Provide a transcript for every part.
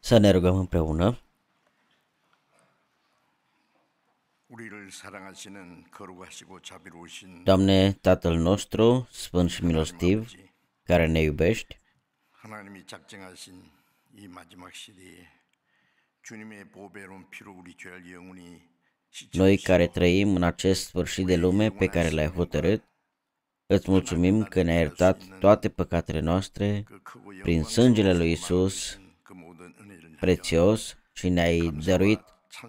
Să ne rugăm împreună. Doamne, Tatăl nostru, Sfânt și milostiv, care ne iubești, noi care trăim în acest sfârșit de lume pe care l-ai hotărât, Îți mulțumim că ne-ai iertat toate păcatele noastre prin sângele lui Isus, prețios, și ne-ai dăruit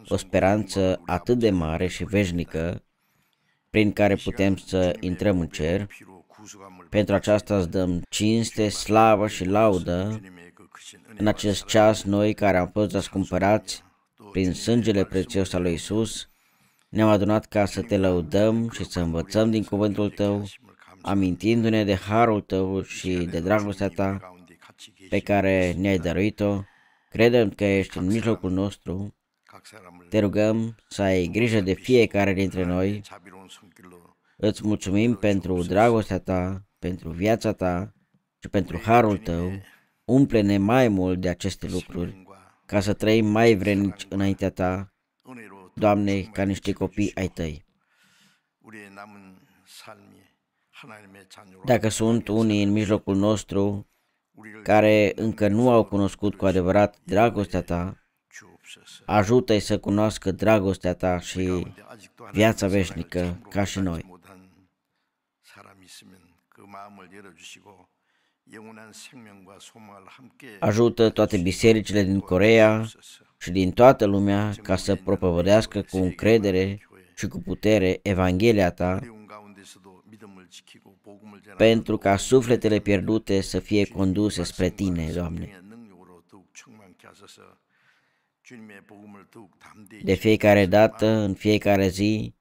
o speranță atât de mare și veșnică prin care putem să intrăm în cer. Pentru aceasta îți dăm cinste, slavă și laudă în acest ceas noi care am fost răscumpărați prin sângele prețios al lui Isus, ne-am adunat ca să te lăudăm și să învățăm din cuvântul tău amintindu-ne de harul tău și de dragostea ta pe care ne-ai dăruit-o. Credem că ești în mijlocul nostru. Te rugăm să ai grijă de fiecare dintre noi. Îți mulțumim pentru dragostea ta, pentru viața ta și pentru harul tău. Umple-ne mai mult de aceste lucruri ca să trăim mai vrenici înaintea ta, Doamne, ca niște copii ai tăi. Dacă sunt unii în mijlocul nostru care încă nu au cunoscut cu adevărat dragostea ta, ajută-i să cunoască dragostea ta și viața veșnică ca și noi. Ajută toate bisericile din Corea și din toată lumea ca să propovădească cu încredere și cu putere Evanghelia ta pentru ca sufletele pierdute să fie conduse spre Tine, Doamne. De fiecare dată, în fiecare zi,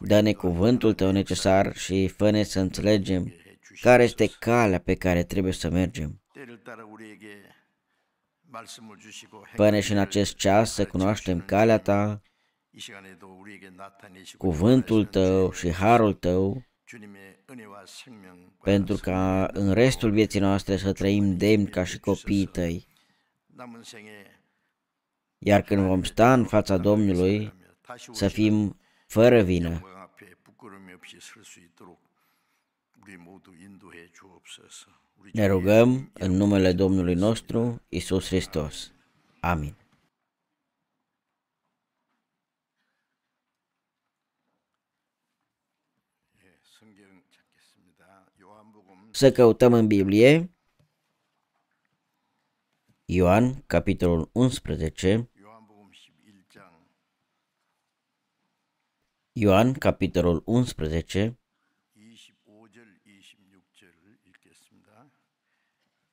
dă-ne cuvântul Tău necesar și fă-ne să înțelegem care este calea pe care trebuie să mergem. Până și în acest ceas să cunoaștem calea Ta, cuvântul tău și harul tău pentru ca în restul vieții noastre să trăim demn ca și copiii tăi. Iar când vom sta în fața Domnului, să fim fără vină. Ne rugăm în numele Domnului nostru, Isus Hristos. Amin. să căutăm în Biblie. Ioan, capitolul 11. Ioan, capitolul 11,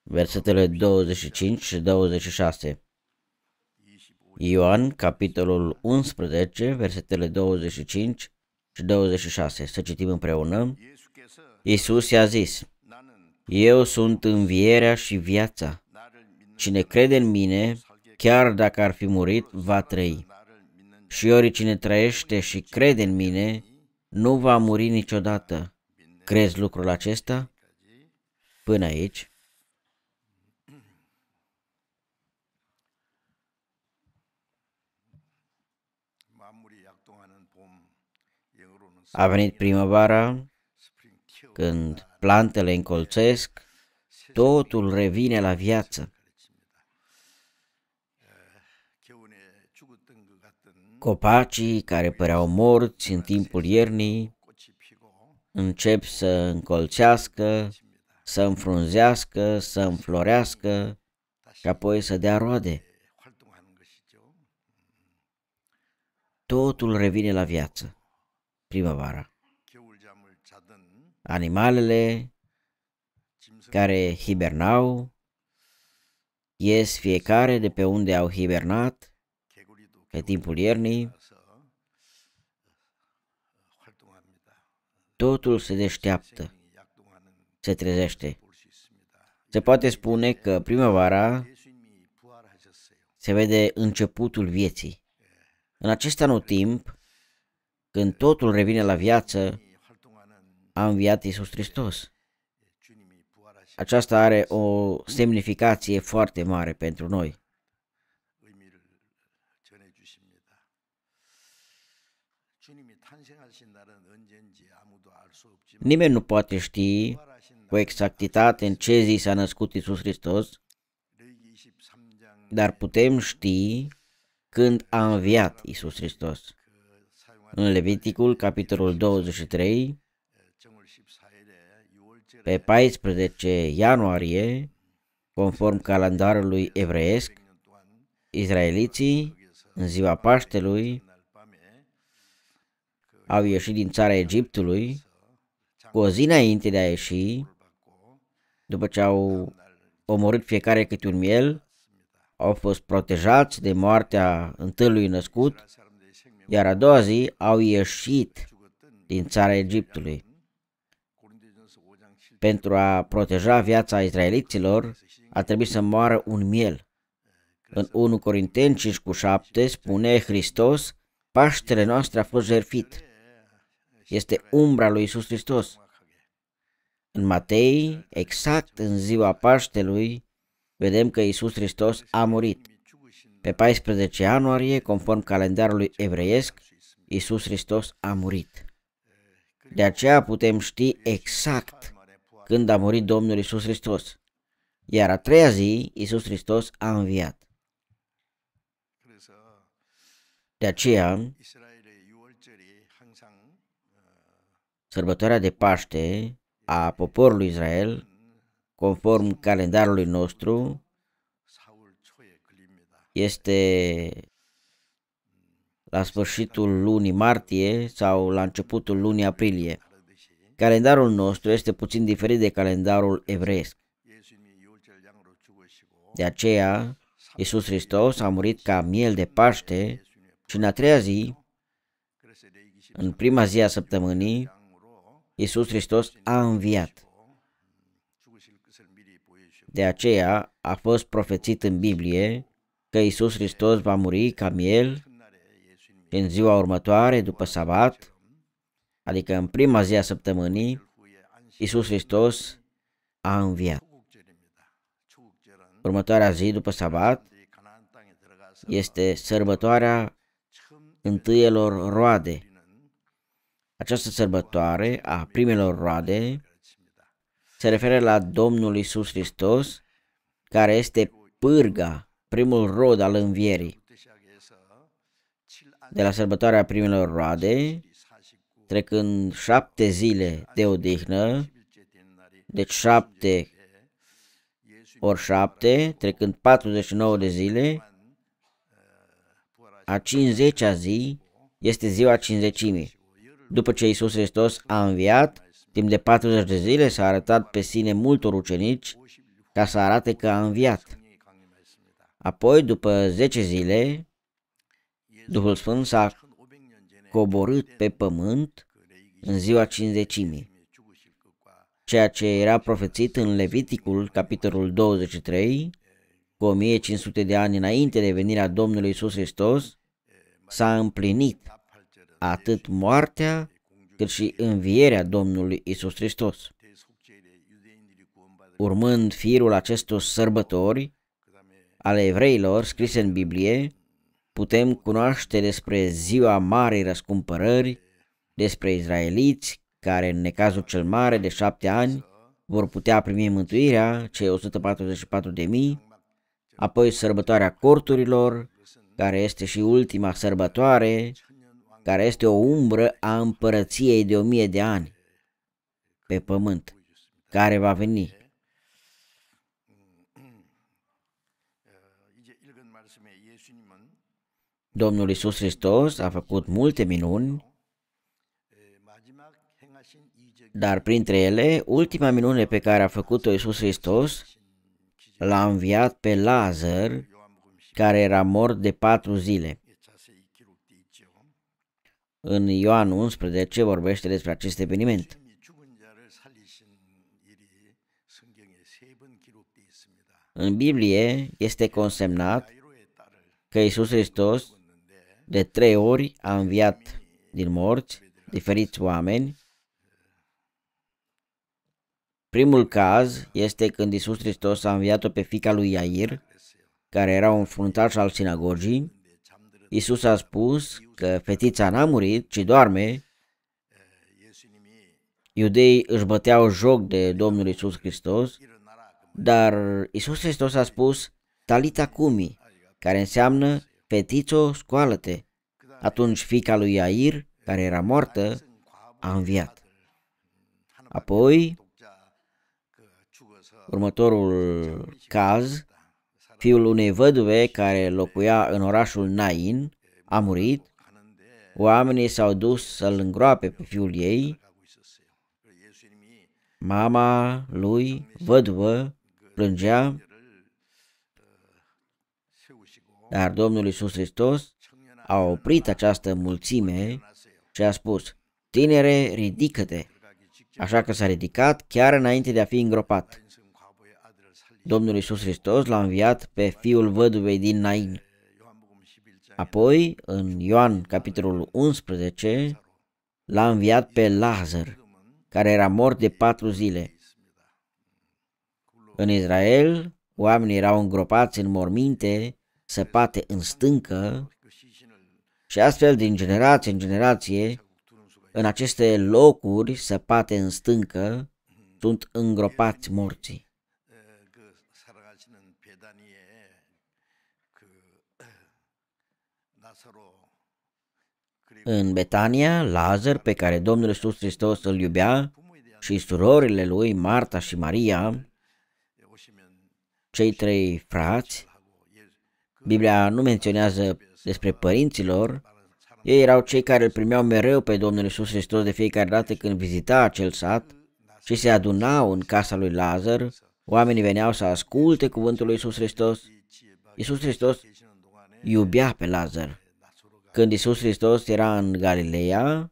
versetele 25 și 26. Ioan, capitolul 11, versetele 25 și 26. Să citim împreună. Iisus i-a zis, eu sunt învierea și viața. Cine crede în mine, chiar dacă ar fi murit, va trăi. Și oricine trăiește și crede în mine, nu va muri niciodată. Crezi lucrul acesta? Până aici. A venit primăvara, când plantele încolțesc, totul revine la viață. Copacii care păreau morți în timpul iernii încep să încolțească, să înfrunzească, să înflorească și apoi să dea roade. Totul revine la viață primăvara. Animalele care hibernau ies fiecare de pe unde au hibernat pe timpul iernii. Totul se deșteaptă, se trezește. Se poate spune că primăvara se vede începutul vieții. În acest anotimp, când totul revine la viață, a înviat Isus Hristos. Aceasta are o semnificație foarte mare pentru noi. Nimeni nu poate ști cu exactitate în ce zi s-a născut Isus Hristos, dar putem ști când a înviat Isus Hristos. În Leviticul, capitolul 23, pe 14 ianuarie, conform calendarului evreiesc, izraeliții, în ziua Paștelui, au ieșit din țara Egiptului, cu o zi înainte de a ieși, după ce au omorât fiecare câte un miel, au fost protejați de moartea întâlui născut, iar a doua zi au ieșit din țara Egiptului pentru a proteja viața israeliților, a trebuit să moară un miel. În 1 Corinteni 5 cu 7 spune Hristos, Paștele noastre a fost jerfit. Este umbra lui Isus Hristos. În Matei, exact în ziua Paștelui, vedem că Isus Hristos a murit. Pe 14 ianuarie, conform calendarului evreiesc, Isus Hristos a murit. De aceea putem ști exact când a murit Domnul Isus Hristos. Iar a treia zi, Isus Hristos a înviat. De aceea, sărbătoarea de Paște a poporului Israel, conform calendarului nostru, este la sfârșitul lunii martie sau la începutul lunii aprilie. Calendarul nostru este puțin diferit de calendarul evresc. De aceea, Iisus Hristos a murit ca miel de Paște și în a treia zi, în prima zi a săptămânii, Iisus Hristos a înviat. De aceea a fost profețit în Biblie că Iisus Hristos va muri ca miel în ziua următoare, după sabat, adică în prima zi a săptămânii, Isus Hristos a înviat. Următoarea zi după sabat este sărbătoarea întâielor roade. Această sărbătoare a primelor roade se referă la Domnul Isus Hristos, care este pârga, primul rod al învierii. De la sărbătoarea primelor roade, trecând șapte zile de odihnă, deci șapte ori șapte, trecând 49 de zile, a 50-a zi este ziua 50 După ce Isus Hristos a înviat, timp de 40 de zile s-a arătat pe sine multor ucenici ca să arate că a înviat. Apoi, după 10 zile, Duhul Sfânt s-a coborât pe pământ în ziua cinzecimii, ceea ce era profețit în Leviticul, capitolul 23, cu 1500 de ani înainte de venirea Domnului Isus Hristos, s-a împlinit atât moartea cât și învierea Domnului Isus Hristos. Urmând firul acestor sărbători ale evreilor scrise în Biblie, putem cunoaște despre ziua Marei Răscumpărări, despre izraeliți care în necazul cel mare de șapte ani vor putea primi mântuirea, cei 144.000, apoi sărbătoarea corturilor, care este și ultima sărbătoare, care este o umbră a împărăției de o mie de ani pe pământ, care va veni Domnul Isus Hristos a făcut multe minuni, dar printre ele, ultima minune pe care a făcut-o Isus Hristos l-a înviat pe Lazar, care era mort de patru zile. În Ioan 11 vorbește despre acest eveniment. În Biblie este consemnat că Isus Hristos de trei ori a înviat din morți diferiți oameni. Primul caz este când Isus Hristos a înviat-o pe fica lui Iair, care era un fruntaș al sinagogii. Isus a spus că fetița n-a murit, ci doarme. Iudeii își băteau joc de Domnul Isus Hristos, dar Isus Hristos a spus Talita Cumi, care înseamnă Fetițo, scoală-te! Atunci fica lui Iair, care era moartă, a înviat. Apoi, următorul caz, fiul unei văduve care locuia în orașul Nain, a murit, oamenii s-au dus să-l îngroape pe fiul ei, mama lui, văduvă, plângea dar Domnul Isus Hristos a oprit această mulțime și a spus, tinere, ridică-te! Așa că s-a ridicat chiar înainte de a fi îngropat. Domnul Isus Hristos l-a înviat pe fiul văduvei din Nain. Apoi, în Ioan, capitolul 11, l-a înviat pe Lazar, care era mort de patru zile. În Israel, oamenii erau îngropați în morminte se în stâncă și astfel din generație în generație în aceste locuri săpate în stâncă sunt îngropați morții. În Betania, Lazar, pe care Domnul Iisus Hristos îl iubea, și surorile lui, Marta și Maria, cei trei frați, Biblia nu menționează despre părinților, ei erau cei care îl primeau mereu pe Domnul Isus Hristos de fiecare dată când vizita acel sat și se adunau în casa lui Lazar, oamenii veneau să asculte cuvântul lui Isus Hristos. Isus Hristos iubea pe Lazar. Când Isus Hristos era în Galileea,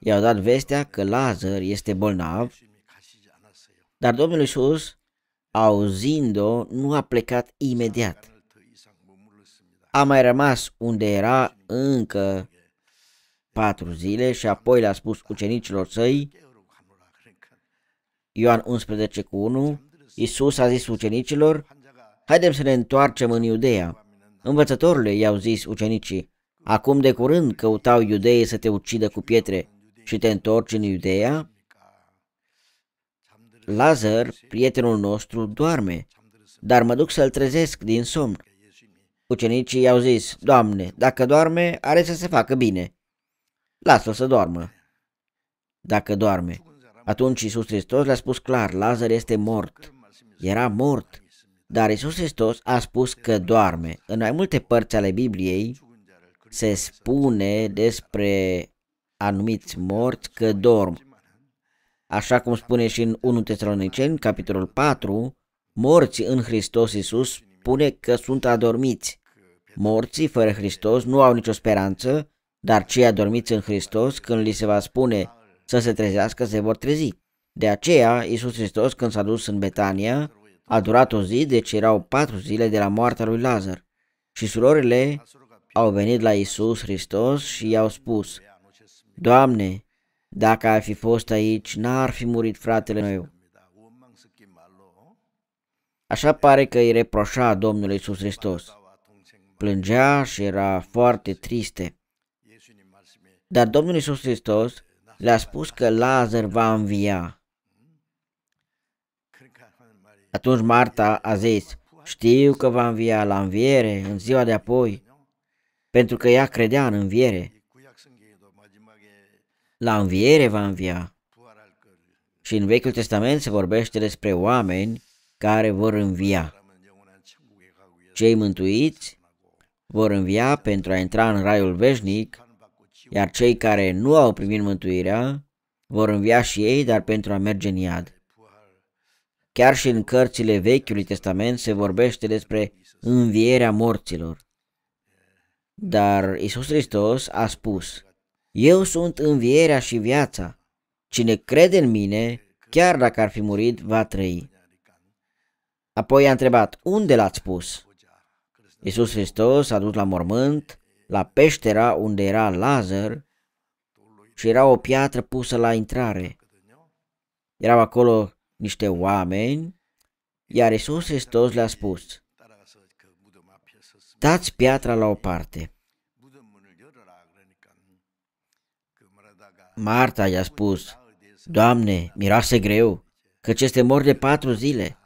i-au dat vestea că Lazar este bolnav, dar Domnul Isus, auzind-o, nu a plecat imediat a mai rămas unde era încă patru zile și apoi le-a spus ucenicilor săi, Ioan 11 cu 1, Iisus a zis ucenicilor, haidem să ne întoarcem în Iudeea. Învățătorule, i-au zis ucenicii, acum de curând căutau iudeii să te ucidă cu pietre și te întorci în Iudeea? Lazar, prietenul nostru, doarme, dar mă duc să-l trezesc din somn. Ucenicii i-au zis, Doamne, dacă doarme, are să se facă bine. Lasă-o să doarmă. Dacă doarme. Atunci Iisus Hristos le-a spus clar, Lazar este mort. Era mort. Dar Iisus Hristos a spus că doarme. În mai multe părți ale Bibliei se spune despre anumiți morți că dorm. Așa cum spune și în 1 Tesaloniceni, capitolul 4, morții în Hristos Iisus spune că sunt adormiți. Morții fără Hristos nu au nicio speranță, dar cei adormiți în Hristos, când li se va spune să se trezească, se vor trezi. De aceea, Iisus Hristos, când s-a dus în Betania, a durat o zi, deci erau patru zile de la moartea lui Lazar. Și surorile au venit la Iisus Hristos și i-au spus, Doamne, dacă ai fi fost aici, n-ar fi murit fratele meu. Așa pare că îi reproșa Domnul Iisus Hristos. Plângea și era foarte triste. Dar Domnul Iisus Hristos le-a spus că Lazar va învia. Atunci Marta a zis, știu că va învia la înviere în ziua de apoi, pentru că ea credea în înviere. La înviere va învia. Și în Vechiul Testament se vorbește despre oameni care vor învia. Cei mântuiți vor învia pentru a intra în raiul veșnic, iar cei care nu au primit mântuirea vor învia și ei, dar pentru a merge în iad. Chiar și în cărțile Vechiului Testament se vorbește despre învierea morților. Dar Isus Hristos a spus, Eu sunt învierea și viața. Cine crede în mine, chiar dacă ar fi murit, va trăi. Apoi a întrebat, unde l-ați pus? Iisus Hristos a dus la mormânt, la peștera unde era Lazar și era o piatră pusă la intrare. Erau acolo niște oameni, iar Iisus Hristos le-a spus, dați piatra la o parte. Marta i-a spus, Doamne, miroase greu, căci este mor de patru zile.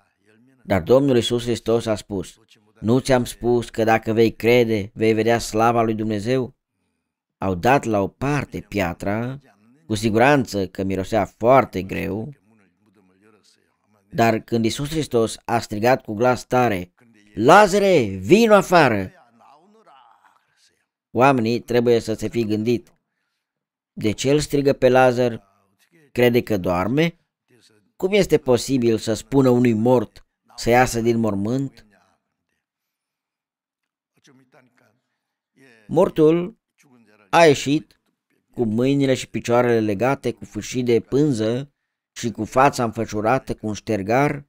Dar Domnul Iisus Hristos a spus, nu ți-am spus că dacă vei crede, vei vedea slava lui Dumnezeu? Au dat la o parte piatra, cu siguranță că mirosea foarte greu, dar când Iisus Hristos a strigat cu glas tare, Lazare, vino afară! Oamenii trebuie să se fi gândit. De ce îl strigă pe Lazar? Crede că doarme? Cum este posibil să spună unui mort, să iasă din mormânt. Mortul a ieșit cu mâinile și picioarele legate cu fâșii de pânză și cu fața înfășurată cu un ștergar.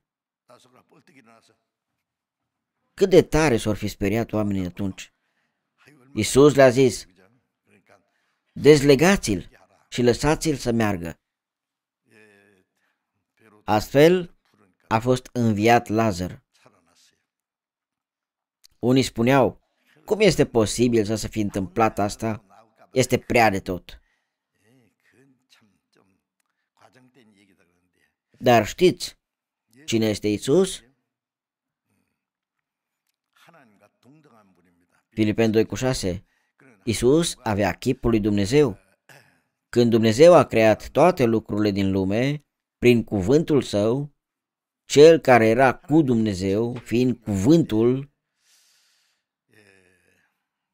Cât de tare s-or fi speriat oamenii atunci. Isus le-a zis, dezlegați-l și lăsați-l să meargă. Astfel, a fost înviat Lazar. Unii spuneau, cum este posibil să se fi întâmplat asta? Este prea de tot. Dar știți cine este Isus? Filipen 2 cu 6 Isus avea chipul lui Dumnezeu. Când Dumnezeu a creat toate lucrurile din lume, prin cuvântul său, cel care era cu Dumnezeu, fiind cuvântul,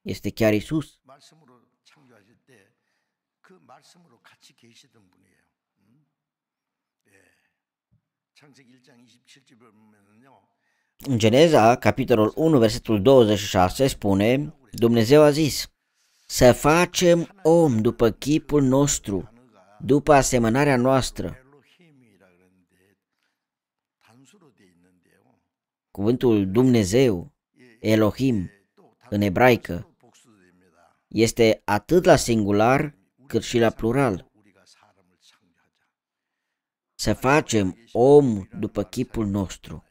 este chiar Isus. În Geneza, capitolul 1, versetul 26 spune, Dumnezeu a zis, să facem om după chipul nostru, după asemănarea noastră, Cuvântul Dumnezeu, Elohim, în ebraică, este atât la singular cât și la plural. Să facem om după chipul nostru.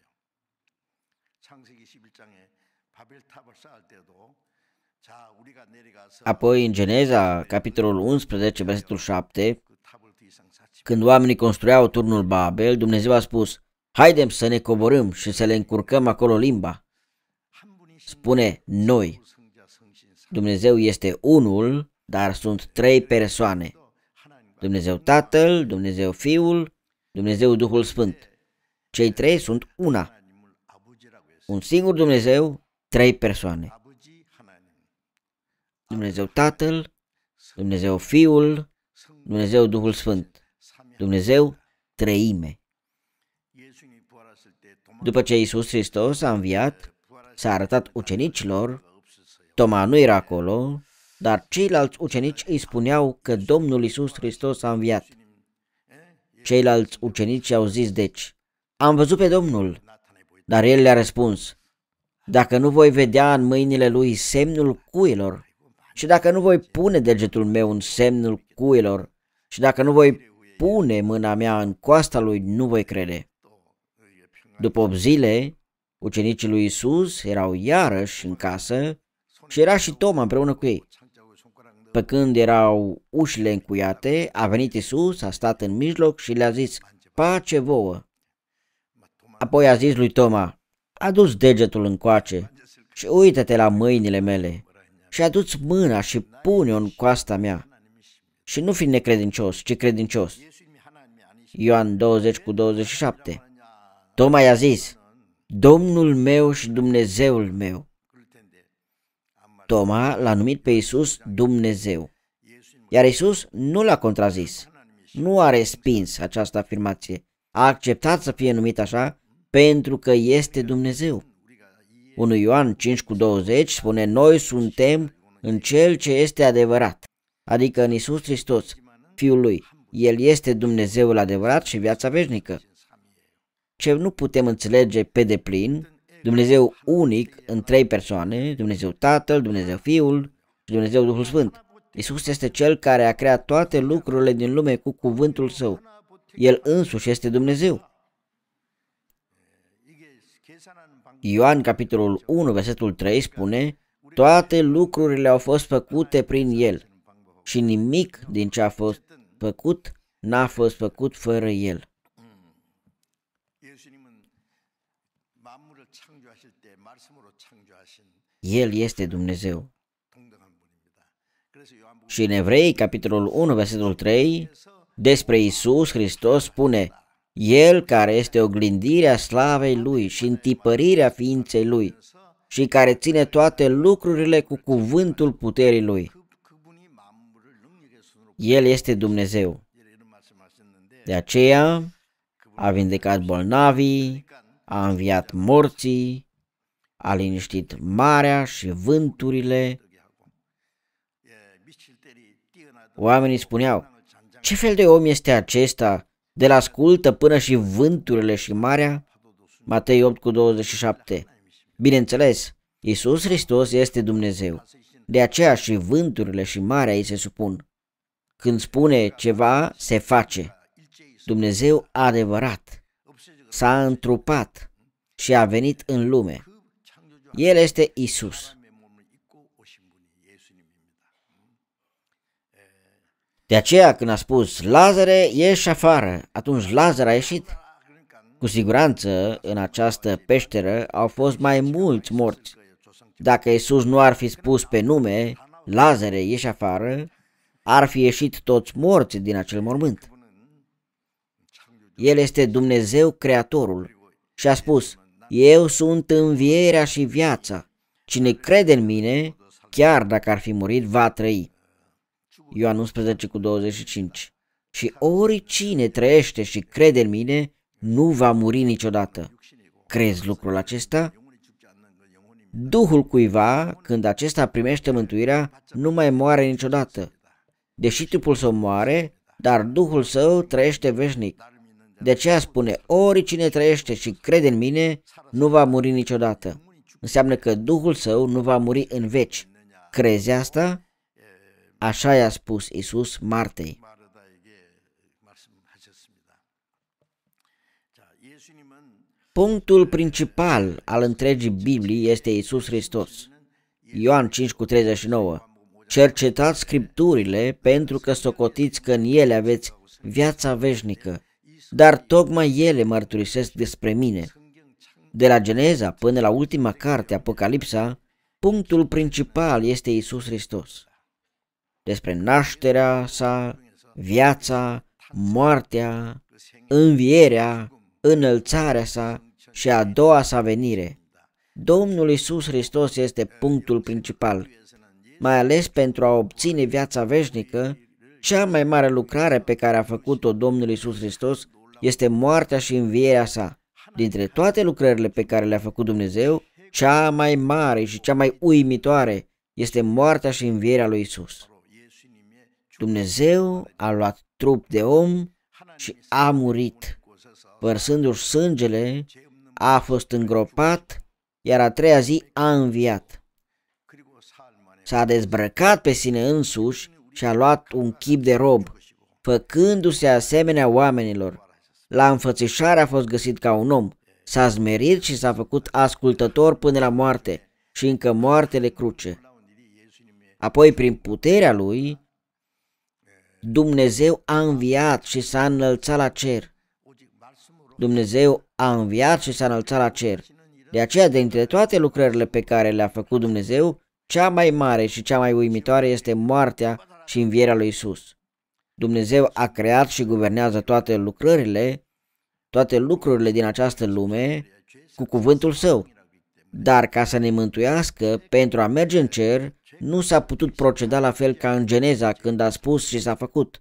Apoi, în Geneza, capitolul 11, versetul 7, când oamenii construiau turnul Babel, Dumnezeu a spus, Haidem să ne coborâm și să le încurcăm acolo limba. Spune noi. Dumnezeu este unul, dar sunt trei persoane. Dumnezeu Tatăl, Dumnezeu Fiul, Dumnezeu Duhul Sfânt. Cei trei sunt una. Un singur Dumnezeu, trei persoane. Dumnezeu Tatăl, Dumnezeu Fiul, Dumnezeu Duhul Sfânt. Dumnezeu Treime. După ce Isus Hristos a înviat, s-a arătat ucenicilor, Toma nu era acolo, dar ceilalți ucenici îi spuneau că Domnul Isus Hristos a înviat. Ceilalți ucenici au zis deci, am văzut pe Domnul, dar el le-a răspuns, dacă nu voi vedea în mâinile lui semnul cuilor și dacă nu voi pune degetul meu în semnul cuilor și dacă nu voi pune mâna mea în coasta lui, nu voi crede. După 8 zile, ucenicii lui Isus erau iarăși în casă și era și Toma împreună cu ei. Pe când erau ușile încuiate, a venit Isus, a stat în mijloc și le-a zis, pace vouă. Apoi a zis lui Toma, a dus degetul încoace și uită-te la mâinile mele și adu-ți mâna și pune-o în coasta mea și nu fi necredincios, ci credincios. Ioan 20 cu 27 Tocmai a zis, Domnul meu și Dumnezeul meu. Toma l-a numit pe Isus Dumnezeu. Iar Isus nu l-a contrazis, nu a respins această afirmație, a acceptat să fie numit așa pentru că este Dumnezeu. 1 Ioan 5 cu 20 spune, noi suntem în Cel ce este adevărat, adică în Isus Hristos, Fiul Lui. El este Dumnezeul adevărat și viața veșnică ce nu putem înțelege pe deplin, Dumnezeu unic în trei persoane, Dumnezeu Tatăl, Dumnezeu Fiul și Dumnezeu Duhul Sfânt. Isus este Cel care a creat toate lucrurile din lume cu cuvântul Său. El însuși este Dumnezeu. Ioan capitolul 1, versetul 3 spune, toate lucrurile au fost făcute prin El și nimic din ce a fost făcut n-a fost făcut fără El. El este Dumnezeu. Și în Evrei, capitolul 1, versetul 3, despre Isus Hristos spune, El care este oglindirea slavei Lui și întipărirea ființei Lui și care ține toate lucrurile cu cuvântul puterii Lui. El este Dumnezeu. De aceea a vindecat bolnavii, a înviat morții, a liniștit marea și vânturile. Oamenii spuneau, ce fel de om este acesta? De la ascultă până și vânturile și marea? Matei 8 cu 27 Bineînțeles, Isus Hristos este Dumnezeu. De aceea și vânturile și marea îi se supun. Când spune ceva, se face. Dumnezeu adevărat s-a întrupat și a venit în lume. El este Isus. De aceea când a spus, Lazare, ieși afară, atunci Lazar a ieșit. Cu siguranță, în această peșteră au fost mai mulți morți. Dacă Isus nu ar fi spus pe nume, Lazare, ieși afară, ar fi ieșit toți morți din acel mormânt. El este Dumnezeu Creatorul și a spus, da. Eu sunt învierea și viața. Cine crede în mine, chiar dacă ar fi murit, va trăi. Ioan 11 cu 25 Și oricine trăiește și crede în mine, nu va muri niciodată. Crezi lucrul acesta? Duhul cuiva, când acesta primește mântuirea, nu mai moare niciodată. Deși trupul său moare, dar Duhul său trăiește veșnic. De aceea spune, oricine trăiește și crede în mine, nu va muri niciodată. Înseamnă că Duhul său nu va muri în veci. Crezi asta? Așa i-a spus Isus Martei. Punctul principal al întregii Biblii este Isus Hristos. Ioan 5 cu 39. Cercetați scripturile pentru că socotiți că în ele aveți viața veșnică dar tocmai ele mărturisesc despre mine. De la Geneza până la ultima carte, Apocalipsa, punctul principal este Isus Hristos. Despre nașterea sa, viața, moartea, învierea, înălțarea sa și a doua sa venire. Domnul Isus Hristos este punctul principal, mai ales pentru a obține viața veșnică, cea mai mare lucrare pe care a făcut-o Domnul Isus Hristos este moartea și învierea sa. Dintre toate lucrările pe care le-a făcut Dumnezeu, cea mai mare și cea mai uimitoare este moartea și învierea lui Isus. Dumnezeu a luat trup de om și a murit. Vărsându-și sângele, a fost îngropat, iar a treia zi a înviat. S-a dezbrăcat pe sine însuși și a luat un chip de rob, făcându-se asemenea oamenilor. La înfățișare a fost găsit ca un om, s-a zmerit și s-a făcut ascultător până la moarte și încă moartele cruce. Apoi, prin puterea lui, Dumnezeu a înviat și s-a înălțat la cer. Dumnezeu a înviat și s-a înălțat la cer. De aceea, dintre toate lucrările pe care le-a făcut Dumnezeu, cea mai mare și cea mai uimitoare este moartea și învierea lui Isus. Dumnezeu a creat și guvernează toate lucrările, toate lucrurile din această lume cu cuvântul său. Dar ca să ne mântuiască, pentru a merge în cer, nu s-a putut proceda la fel ca în Geneza când a spus și s-a făcut.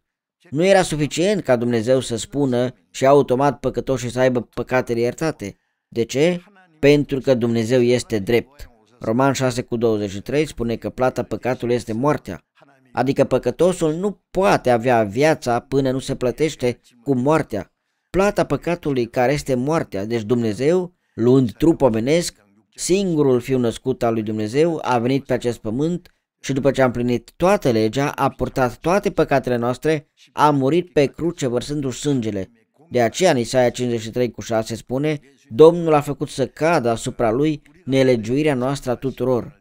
Nu era suficient ca Dumnezeu să spună și automat păcătoșii să aibă păcatele iertate. De ce? Pentru că Dumnezeu este drept. Roman 6 cu 23 spune că plata păcatului este moartea adică păcătosul nu poate avea viața până nu se plătește cu moartea. Plata păcatului care este moartea, deci Dumnezeu, luând trup omenesc, singurul fiu născut al lui Dumnezeu, a venit pe acest pământ și după ce a împlinit toată legea, a purtat toate păcatele noastre, a murit pe cruce vărsându-și sângele. De aceea în Isaia 53 cu 6 spune, Domnul a făcut să cadă asupra lui nelegiuirea noastră a tuturor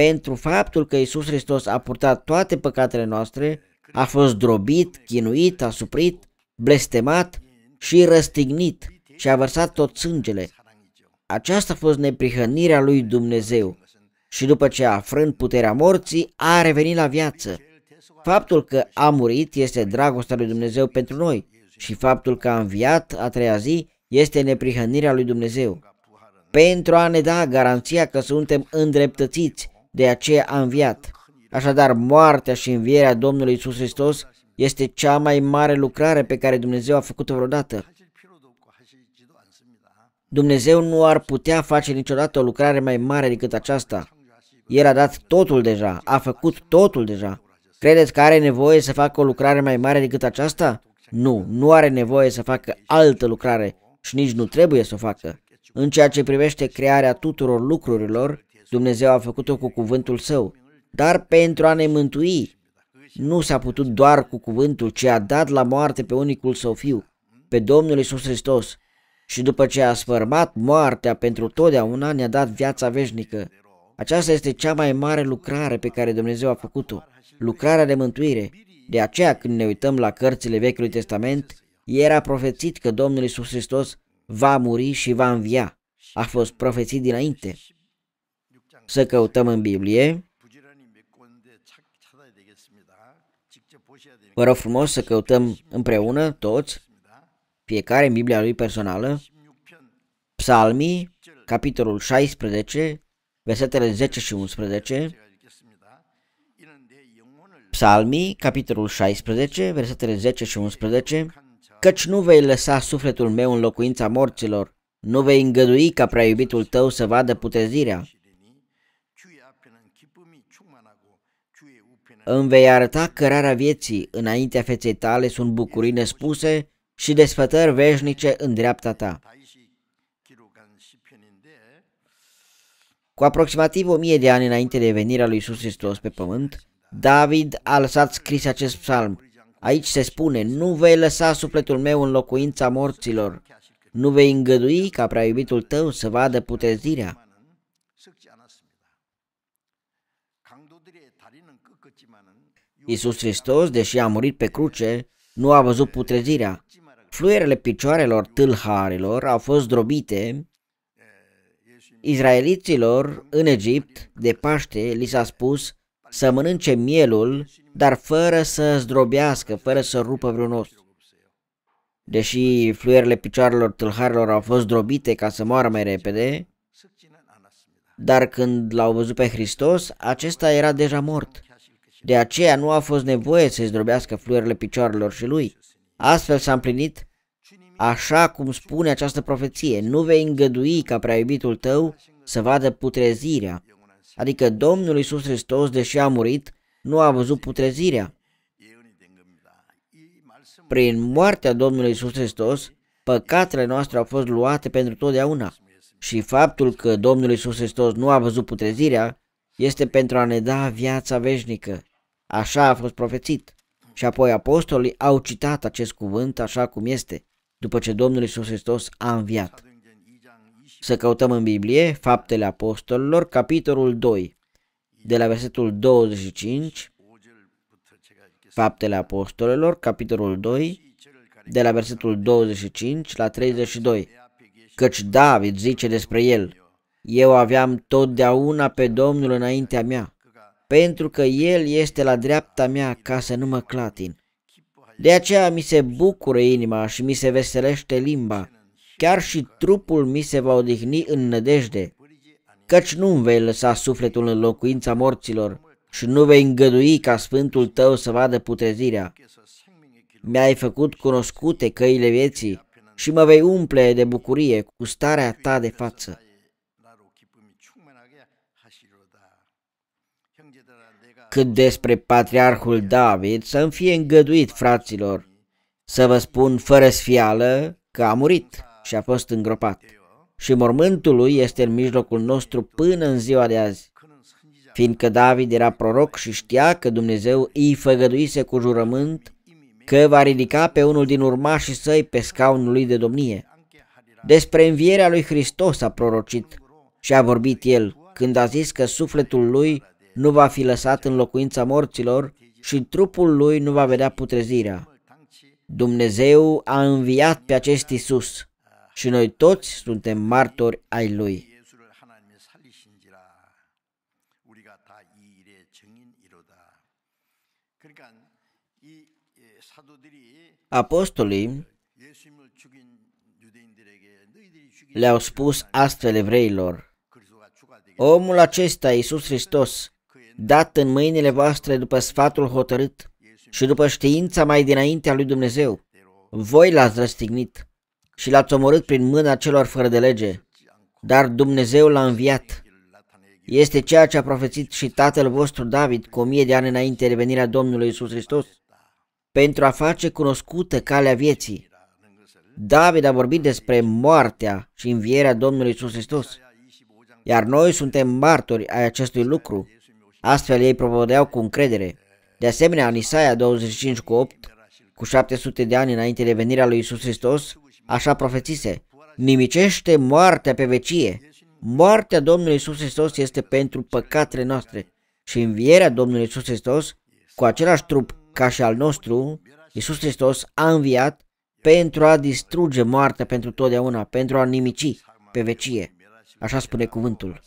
pentru faptul că Isus Hristos a purtat toate păcatele noastre, a fost drobit, chinuit, asuprit, blestemat și răstignit și a vărsat tot sângele. Aceasta a fost neprihănirea lui Dumnezeu și după ce a frânt puterea morții, a revenit la viață. Faptul că a murit este dragostea lui Dumnezeu pentru noi și faptul că a înviat a treia zi este neprihănirea lui Dumnezeu. Pentru a ne da garanția că suntem îndreptățiți de aceea a înviat. Așadar, moartea și învierea Domnului Isus Hristos este cea mai mare lucrare pe care Dumnezeu a făcut-o vreodată. Dumnezeu nu ar putea face niciodată o lucrare mai mare decât aceasta. El a dat totul deja, a făcut totul deja. Credeți că are nevoie să facă o lucrare mai mare decât aceasta? Nu, nu are nevoie să facă altă lucrare și nici nu trebuie să o facă. În ceea ce privește crearea tuturor lucrurilor, Dumnezeu a făcut-o cu cuvântul său, dar pentru a ne mântui. Nu s-a putut doar cu cuvântul, ci a dat la moarte pe unicul său fiu, pe Domnul Isus Hristos. Și după ce a sfârmat moartea pentru totdeauna, ne-a dat viața veșnică. Aceasta este cea mai mare lucrare pe care Dumnezeu a făcut-o, lucrarea de mântuire. De aceea, când ne uităm la cărțile Vechiului Testament, era profețit că Domnul Isus Hristos va muri și va învia. A fost profețit dinainte să căutăm în Biblie. Vă rog frumos să căutăm împreună, toți, fiecare în Biblia lui personală, Psalmii, capitolul 16, versetele 10 și 11, Psalmii, capitolul 16, versetele 10 și 11, Căci nu vei lăsa sufletul meu în locuința morților, nu vei îngădui ca prea iubitul tău să vadă putrezirea. Îmi vei arăta cărarea vieții, înaintea feței tale sunt bucurii nespuse și desfătări veșnice în dreapta ta. Cu aproximativ o mie de ani înainte de venirea lui Iisus Hristos pe pământ, David a lăsat scris acest psalm. Aici se spune, nu vei lăsa sufletul meu în locuința morților, nu vei îngădui ca prea iubitul tău să vadă putrezirea. Iisus Hristos, deși a murit pe cruce, nu a văzut putrezirea. Fluierele picioarelor tâlharilor au fost drobite. Izraeliților în Egipt, de Paște, li s-a spus să mănânce mielul, dar fără să zdrobească, fără să rupă vreun os. Deși fluierele picioarelor tâlharilor au fost drobite ca să moară mai repede, dar când l-au văzut pe Hristos, acesta era deja mort. De aceea nu a fost nevoie să-i zdrobească fluierele picioarelor și lui. Astfel s-a împlinit așa cum spune această profeție, nu vei îngădui ca prea iubitul tău să vadă putrezirea. Adică Domnul Isus Hristos, deși a murit, nu a văzut putrezirea. Prin moartea Domnului Isus Hristos, păcatele noastre au fost luate pentru totdeauna. Și faptul că Domnul Isus Hristos nu a văzut putrezirea este pentru a ne da viața veșnică. Așa a fost profețit. Și apoi apostolii au citat acest cuvânt așa cum este, după ce Domnul Isus Hristos a înviat. Să căutăm în Biblie Faptele Apostolilor, capitolul 2, de la versetul 25, Faptele Apostolilor, capitolul 2, de la versetul 25 la 32, căci David zice despre el, Eu aveam totdeauna pe Domnul înaintea mea pentru că El este la dreapta mea ca să nu mă clatin. De aceea mi se bucură inima și mi se veselește limba, chiar și trupul mi se va odihni în nădejde, căci nu vei lăsa sufletul în locuința morților și nu vei îngădui ca sfântul tău să vadă putrezirea. Mi-ai făcut cunoscute căile vieții și mă vei umple de bucurie cu starea ta de față. Cât despre patriarhul David, să-mi fie îngăduit, fraților, să vă spun fără sfială că a murit și a fost îngropat. Și mormântul lui este în mijlocul nostru până în ziua de azi. Fiindcă David era proroc și știa că Dumnezeu îi făgăduise cu jurământ că va ridica pe unul din urmașii săi pe scaunul lui de domnie. Despre învierea lui Hristos a prorocit și a vorbit el când a zis că sufletul lui nu va fi lăsat în locuința morților și trupul lui nu va vedea putrezirea. Dumnezeu a înviat pe acest Isus și noi toți suntem martori ai lui. Apostolii le-au spus astfel evreilor, Omul acesta, Iisus Hristos, dat în mâinile voastre după sfatul hotărât și după știința mai dinaintea lui Dumnezeu. Voi l-ați răstignit și l-ați omorât prin mâna celor fără de lege, dar Dumnezeu l-a înviat. Este ceea ce a profețit și tatăl vostru David cu o mie de ani înainte de venirea Domnului Isus Hristos, pentru a face cunoscută calea vieții. David a vorbit despre moartea și învierea Domnului Isus Hristos, iar noi suntem martori ai acestui lucru Astfel ei propovădeau cu încredere. De asemenea, în Isaia 25 cu 8, cu 700 de ani înainte de venirea lui Isus Hristos, așa profețise, nimicește moartea pe vecie. Moartea Domnului Isus Hristos este pentru păcatele noastre și învierea Domnului Isus Hristos, cu același trup ca și al nostru, Isus Hristos a înviat pentru a distruge moartea pentru totdeauna, pentru a nimici pe vecie. Așa spune cuvântul.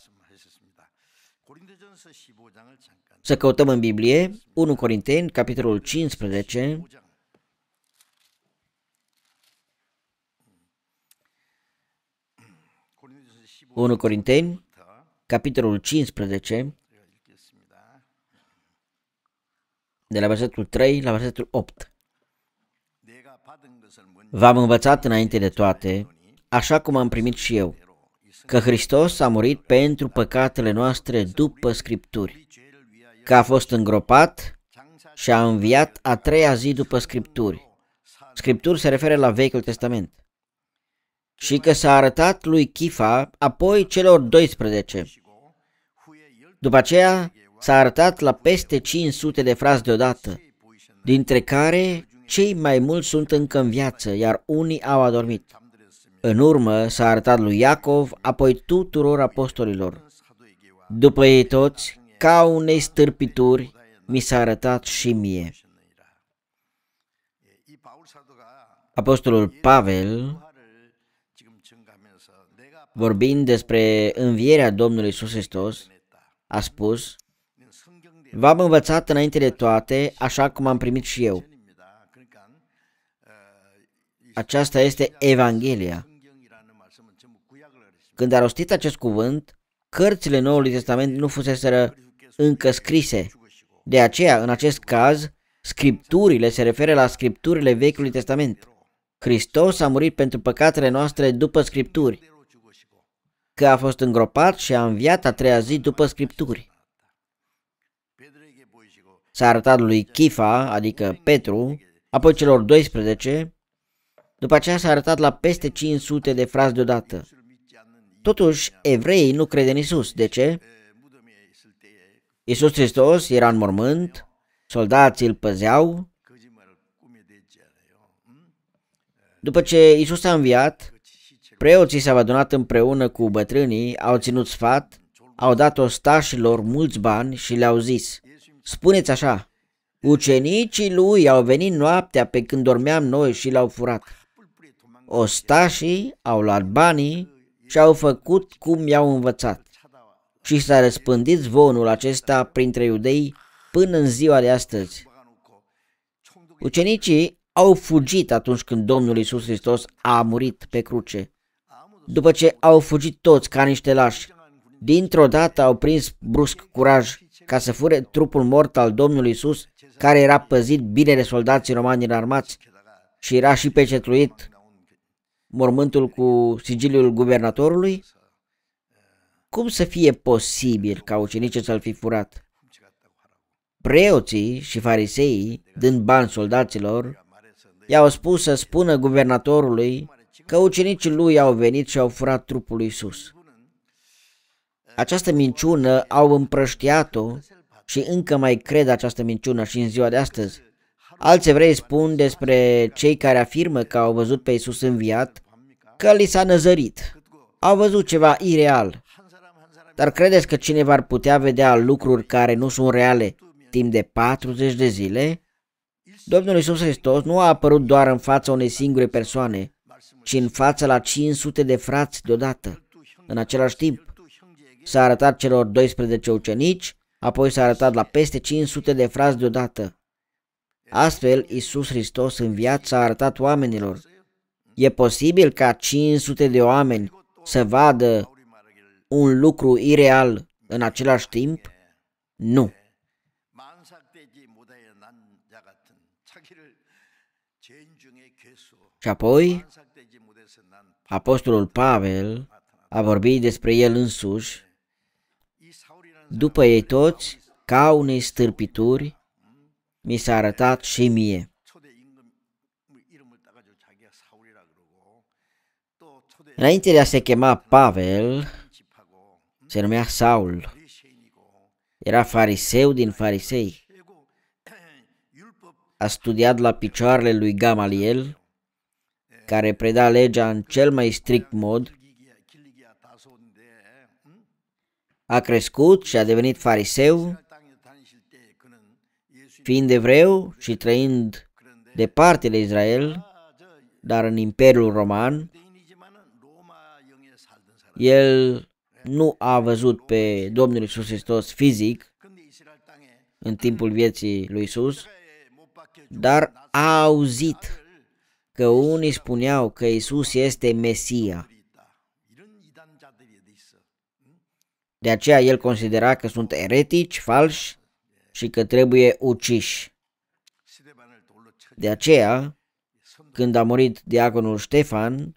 Să căutăm în Biblie 1 Corinteni, capitolul 15, Unu Corinteni, capitolul 15, de la versetul 3 la versetul 8. V-am învățat înainte de toate, așa cum am primit și eu, că Hristos a murit pentru păcatele noastre după Scripturi, că a fost îngropat și a înviat a treia zi după Scripturi. Scripturi se referă la Vechiul Testament. Și că s-a arătat lui Chifa, apoi celor 12. După aceea s-a arătat la peste 500 de frați deodată, dintre care cei mai mulți sunt încă în viață, iar unii au adormit. În urmă s-a arătat lui Iacov, apoi tuturor apostolilor. După ei toți, ca unei stârpituri, mi s-a arătat și mie. Apostolul Pavel, vorbind despre învierea Domnului Iisus Hristos, a spus, V-am învățat înainte de toate, așa cum am primit și eu. Aceasta este Evanghelia. Când a rostit acest cuvânt, cărțile Noului Testament nu fuseseră încă scrise. De aceea, în acest caz, scripturile se referă la scripturile Vechiului Testament. Hristos a murit pentru păcatele noastre după scripturi, că a fost îngropat și a înviat a treia zi după scripturi. S-a arătat lui Chifa, adică Petru, apoi celor 12, după aceea s-a arătat la peste 500 de frați deodată. Totuși, evreii nu cred în Isus. De ce? Isus Hristos era în mormânt, soldații îl păzeau. După ce Isus a înviat, preoții s-au adunat împreună cu bătrânii, au ținut sfat, au dat ostașilor mulți bani și le-au zis, spuneți așa, ucenicii lui au venit noaptea pe când dormeam noi și l-au furat. Ostașii au luat banii și au făcut cum i-au învățat. Și s-a răspândit zvonul acesta printre iudei până în ziua de astăzi. Ucenicii au fugit atunci când Domnul Isus Hristos a murit pe cruce. După ce au fugit toți ca niște lași, dintr-o dată au prins brusc curaj ca să fure trupul mort al Domnului Isus, care era păzit bine de soldații romani înarmați și era și pecetruit mormântul cu sigiliul guvernatorului? Cum să fie posibil ca ucenicii să-l fi furat? Preoții și fariseii, dând bani soldaților, i-au spus să spună guvernatorului că ucenicii lui au venit și au furat trupul lui Isus. Această minciună au împrăștiat-o și încă mai cred această minciună și în ziua de astăzi. Alți evrei spun despre cei care afirmă că au văzut pe Isus înviat că li s-a năzărit. Au văzut ceva ireal. Dar credeți că cineva ar putea vedea lucruri care nu sunt reale timp de 40 de zile? Domnul Isus Hristos nu a apărut doar în fața unei singure persoane, ci în fața la 500 de frați deodată. În același timp, s-a arătat celor 12 ucenici, apoi s-a arătat la peste 500 de frați deodată. Astfel, Isus Hristos în viață a arătat oamenilor. E posibil ca 500 de oameni să vadă un lucru ireal în același timp? Nu. Și apoi, apostolul Pavel a vorbit despre el însuși, după ei toți, ca unei stârpituri, mi s-a arătat și mie. Înainte de a se chema Pavel, se numea Saul. Era fariseu din farisei. A studiat la picioarele lui Gamaliel, care preda legea în cel mai strict mod. A crescut și a devenit fariseu fiind evreu și trăind departe de Israel, dar în Imperiul Roman, el nu a văzut pe Domnul Isus Hristos fizic în timpul vieții lui Isus, dar a auzit că unii spuneau că Isus este Mesia. De aceea el considera că sunt eretici, falși și că trebuie uciși. De aceea, când a murit diaconul Ștefan,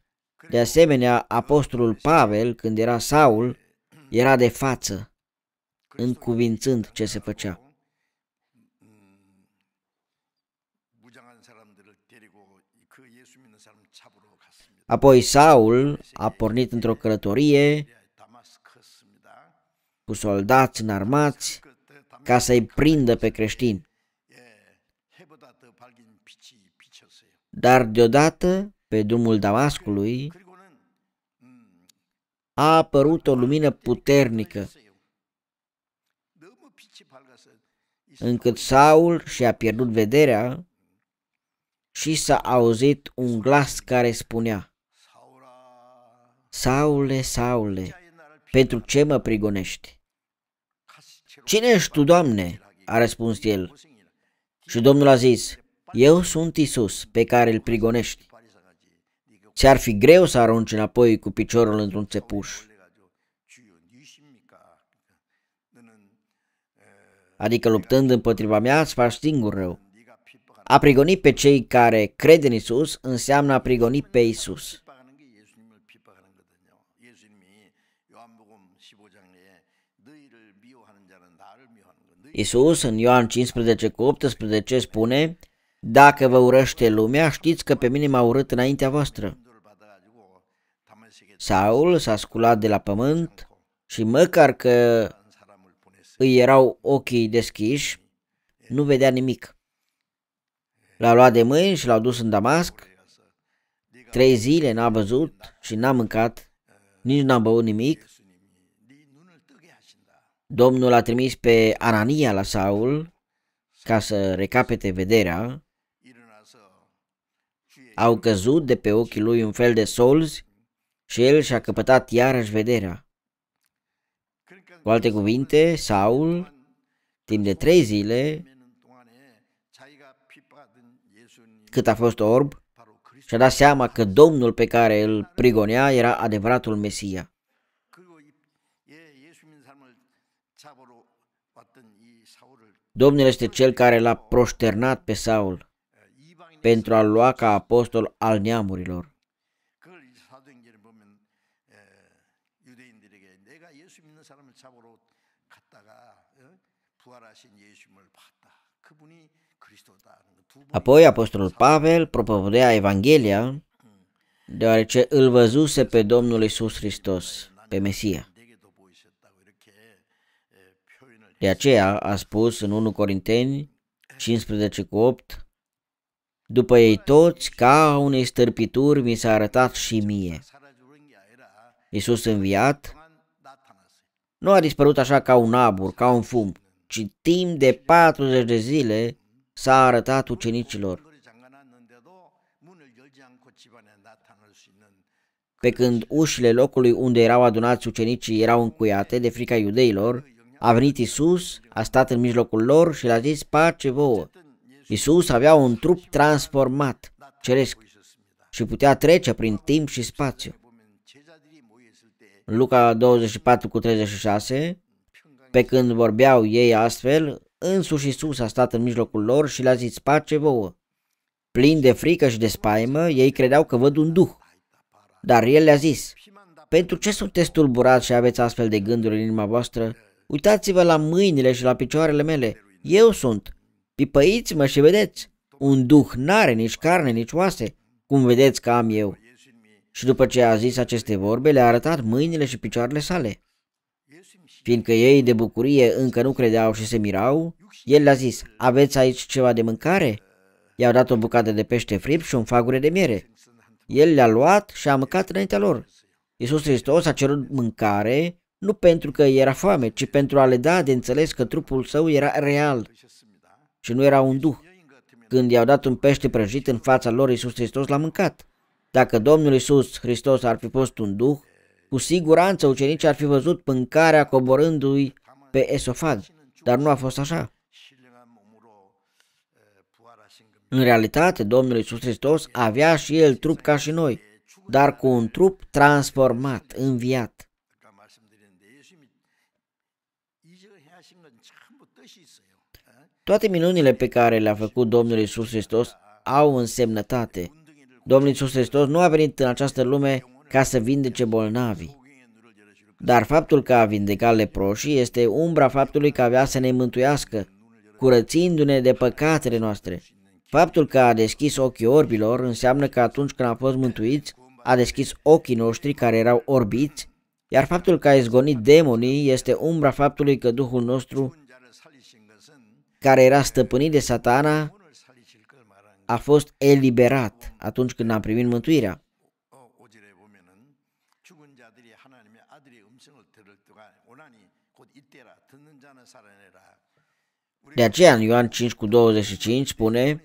de asemenea, apostolul Pavel, când era Saul, era de față, încuvințând ce se făcea. Apoi Saul a pornit într-o călătorie cu soldați înarmați ca să-i prindă pe creștini. Dar deodată, pe drumul Damascului, a apărut o lumină puternică, încât Saul și-a pierdut vederea și s-a auzit un glas care spunea, Saule, Saule, pentru ce mă prigonești? Cine ești tu, Doamne? a răspuns el. Și Domnul a zis, eu sunt Isus, pe care îl prigonești. Ți-ar fi greu să arunci înapoi cu piciorul într-un țepuș. Adică luptând împotriva mea, îți faci singur rău. A prigoni pe cei care cred în Isus înseamnă a prigoni pe Isus. Isus în Ioan 15 cu 18 spune, Dacă vă urăște lumea, știți că pe mine m-a urât înaintea voastră. Saul s-a sculat de la pământ și măcar că îi erau ochii deschiși, nu vedea nimic. L-a luat de mâini și l-au dus în Damasc. Trei zile n-a văzut și n-a mâncat, nici n-a băut nimic Domnul a trimis pe Anania la Saul ca să recapete vederea. Au căzut de pe ochii lui un fel de solzi și el și-a căpătat iarăși vederea. Cu alte cuvinte, Saul, timp de trei zile, cât a fost orb, și-a dat seama că Domnul pe care îl prigonea era adevăratul Mesia. Domnul este cel care l-a proșternat pe Saul pentru a-l lua ca apostol al neamurilor. Apoi apostolul Pavel propovădea Evanghelia deoarece îl văzuse pe Domnul Isus Hristos, pe Mesia. De aceea a spus în 1 Corinteni 15 cu 8, După ei toți, ca unei stârpituri mi s-a arătat și mie. Iisus înviat nu a dispărut așa ca un abur, ca un fum, ci timp de 40 de zile s-a arătat ucenicilor. Pe când ușile locului unde erau adunați ucenicii erau încuiate de frica iudeilor, a venit Isus, a stat în mijlocul lor și le-a zis pace vouă. Isus avea un trup transformat, ceresc, și putea trece prin timp și spațiu. Luca 24 cu 36, pe când vorbeau ei astfel, însuși Isus a stat în mijlocul lor și le-a zis pace vouă. Plin de frică și de spaimă, ei credeau că văd un duh. Dar el le-a zis, pentru ce sunteți tulburați și aveți astfel de gânduri în inima voastră? Uitați-vă la mâinile și la picioarele mele. Eu sunt. Pipăiți-mă și vedeți. Un duh n-are nici carne, nici oase, cum vedeți că am eu. Și după ce a zis aceste vorbe, le-a arătat mâinile și picioarele sale. Fiindcă ei de bucurie încă nu credeau și se mirau, el le-a zis, aveți aici ceva de mâncare? I-au dat o bucată de pește fript și un fagure de miere. El le-a luat și a mâncat înaintea lor. Iisus Hristos a cerut mâncare nu pentru că era foame, ci pentru a le da de înțeles că trupul său era real și nu era un duh. Când i-au dat un pește prăjit în fața lor, Iisus Hristos l-a mâncat. Dacă Domnul Iisus Hristos ar fi fost un duh, cu siguranță ucenicii ar fi văzut pâncarea coborându-i pe esofag, dar nu a fost așa. În realitate, Domnul Iisus Hristos avea și el trup ca și noi, dar cu un trup transformat, înviat. Toate minunile pe care le-a făcut Domnul Isus Hristos au însemnătate. Domnul Isus Hristos nu a venit în această lume ca să vindece bolnavii. Dar faptul că a vindecat leproșii este umbra faptului că avea să ne mântuiască, curățindu-ne de păcatele noastre. Faptul că a deschis ochii orbilor înseamnă că atunci când a fost mântuiți, a deschis ochii noștri care erau orbiți, iar faptul că a izgonit demonii este umbra faptului că Duhul nostru care era stăpânit de satana, a fost eliberat atunci când a primit mântuirea. De aceea în Ioan 5 cu 25 spune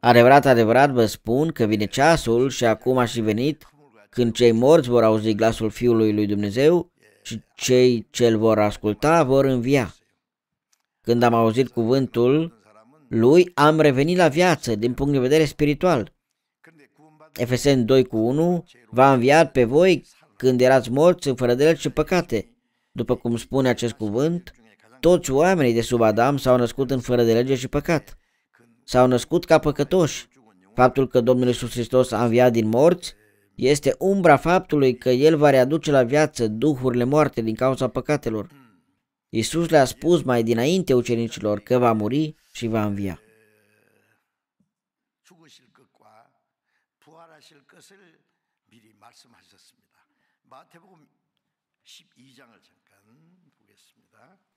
Adevărat, adevărat vă spun că vine ceasul și acum a și venit când cei morți vor auzi glasul Fiului lui Dumnezeu și cei ce îl vor asculta vor învia. Când am auzit cuvântul lui, am revenit la viață din punct de vedere spiritual. Efesen 2 cu 1 v-a înviat pe voi când erați morți în fără de și păcate. După cum spune acest cuvânt, toți oamenii de sub Adam s-au născut în fără de lege și păcat. S-au născut ca păcătoși. Faptul că Domnul Isus Hristos a înviat din morți este umbra faptului că El va readuce la viață duhurile moarte din cauza păcatelor. Iisus le-a spus mai dinainte ucenicilor că va muri și va învia.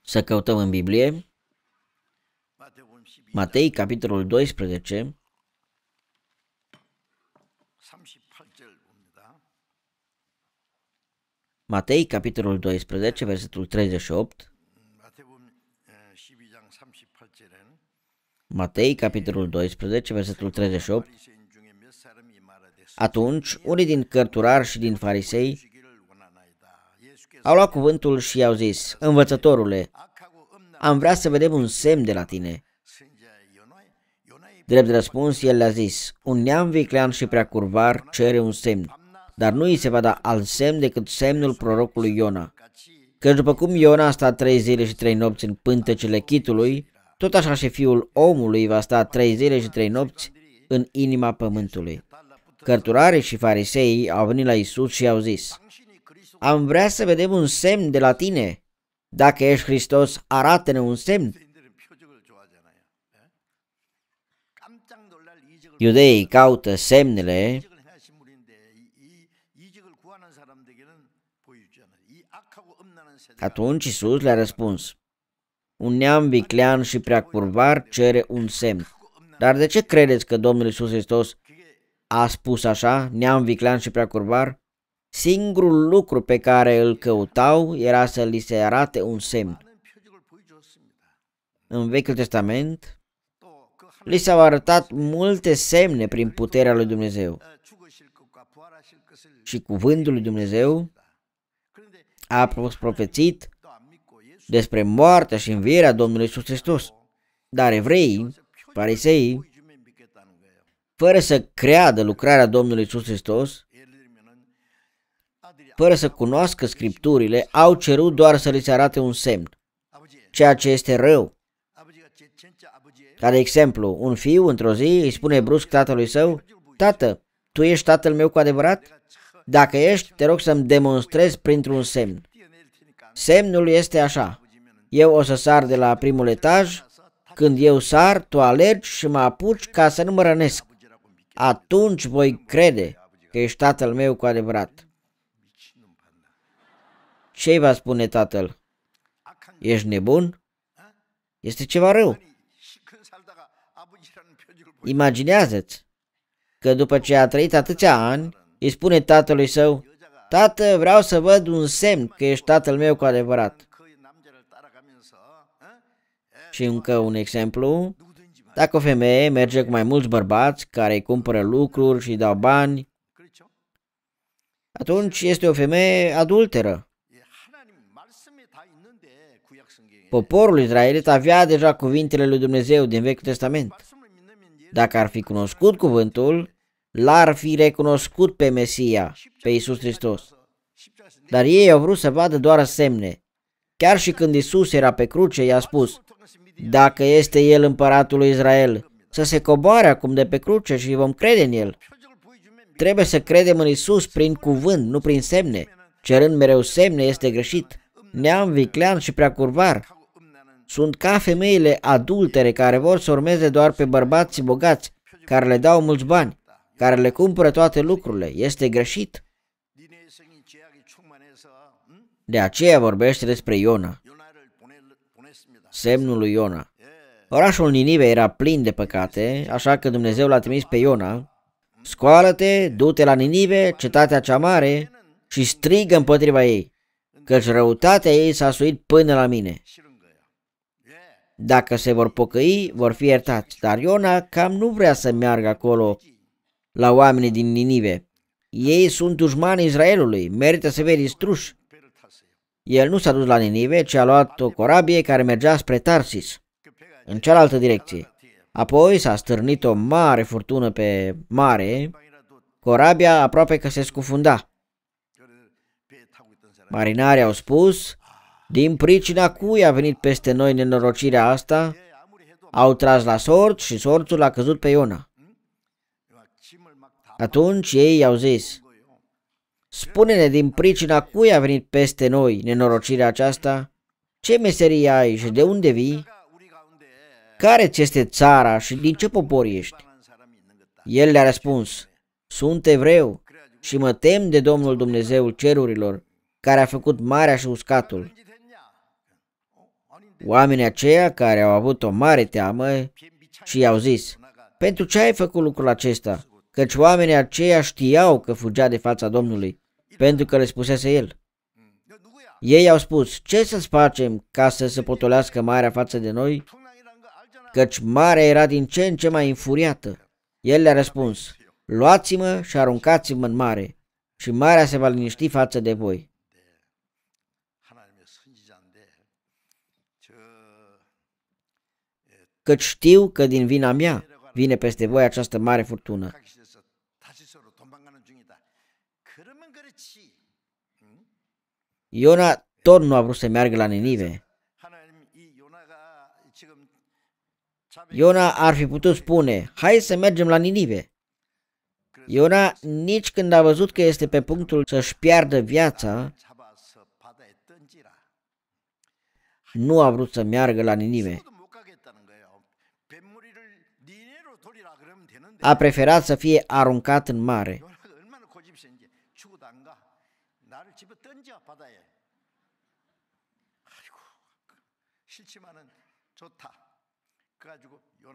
Să căutăm în Biblie Matei, capitolul 12, Matei, capitolul 12, versetul 38, Matei, capitolul 12, versetul 38. Atunci, unii din cărturari și din farisei au luat cuvântul și i-au zis, Învățătorule, am vrea să vedem un semn de la tine. Drept răspuns, el le-a zis, un neam viclean și prea curvar cere un semn, dar nu îi se va da alt semn decât semnul prorocului Iona. Că după cum Iona a stat trei zile și trei nopți în pântecele chitului, tot așa și fiul omului va sta trei zile și trei nopți în inima pământului. Cărturarii și fariseii au venit la Isus și au zis, Am vrea să vedem un semn de la tine. Dacă ești Hristos, arată-ne un semn. Iudeii caută semnele Atunci Isus le-a răspuns, un neam viclean și prea curvar cere un semn. Dar de ce credeți că Domnul Iisus Hristos a spus așa, neam viclean și prea curvar? Singurul lucru pe care îl căutau era să li se arate un semn. În Vechiul Testament, li s-au arătat multe semne prin puterea lui Dumnezeu și cuvântul lui Dumnezeu a fost profețit despre moartea și învierea Domnului Isus Hristos. Dar evreii, fariseii, fără să creadă lucrarea Domnului Isus Hristos, fără să cunoască scripturile, au cerut doar să li se arate un semn, ceea ce este rău. Ca de exemplu, un fiu într-o zi îi spune brusc tatălui său, Tată, tu ești tatăl meu cu adevărat? Dacă ești, te rog să-mi demonstrezi printr-un semn. Semnul este așa. Eu o să sar de la primul etaj, când eu sar, tu alergi și mă apuci ca să nu mă rănesc. Atunci voi crede că ești tatăl meu cu adevărat. ce va spune tatăl? Ești nebun? Este ceva rău. Imaginează-ți că după ce a trăit atâția ani, îi spune tatălui său, Tată, vreau să văd un semn că ești tatăl meu cu adevărat. Și încă un exemplu. Dacă o femeie merge cu mai mulți bărbați care îi cumpără lucruri și îi dau bani, atunci este o femeie adulteră. Poporul israelit avea deja cuvintele lui Dumnezeu din Vechiul Testament. Dacă ar fi cunoscut cuvântul, l-ar fi recunoscut pe Mesia, pe Isus Hristos. Dar ei au vrut să vadă doar semne. Chiar și când Isus era pe cruce, i-a spus, dacă este El împăratul lui Israel, să se coboare acum de pe cruce și vom crede în El. Trebuie să credem în Isus prin cuvânt, nu prin semne. Cerând mereu semne este greșit. Neam, viclean și prea curvar. sunt ca femeile adultere care vor să urmeze doar pe bărbații bogați, care le dau mulți bani care le cumpără toate lucrurile. Este greșit. De aceea vorbește despre Iona, semnul lui Iona. Orașul Ninive era plin de păcate, așa că Dumnezeu l-a trimis pe Iona. Scoală-te, du-te la Ninive, cetatea cea mare, și strigă împotriva ei, căci răutatea ei s-a suit până la mine. Dacă se vor pocăi, vor fi iertați, dar Iona cam nu vrea să meargă acolo la oamenii din Ninive. Ei sunt dușmani Israelului, merită să fie distruși. El nu s-a dus la Ninive, ci a luat o corabie care mergea spre Tarsis, în cealaltă direcție. Apoi s-a stârnit o mare furtună pe mare, corabia aproape că se scufunda. Marinarii au spus, din pricina cui a venit peste noi nenorocirea asta, au tras la sort și sortul a căzut pe Iona. Atunci ei i-au zis, Spune-ne din pricina cui a venit peste noi nenorocirea aceasta? Ce meserie ai și de unde vii? Care ți este țara și din ce popor ești? El le-a răspuns, sunt evreu și mă tem de Domnul Dumnezeul cerurilor, care a făcut marea și uscatul. Oamenii aceia care au avut o mare teamă și i-au zis, pentru ce ai făcut lucrul acesta? căci oamenii aceia știau că fugea de fața Domnului, pentru că le spusese el. Ei au spus, ce să-ți facem ca să se potolească marea față de noi? Căci marea era din ce în ce mai infuriată. El le-a răspuns, luați-mă și aruncați-mă în mare și marea se va liniști față de voi. Căci știu că din vina mea vine peste voi această mare furtună, Iona tot nu a vrut să meargă la Ninive. Iona ar fi putut spune, hai să mergem la Ninive. Iona, nici când a văzut că este pe punctul să-și piardă viața, nu a vrut să meargă la Ninive. A preferat să fie aruncat în mare.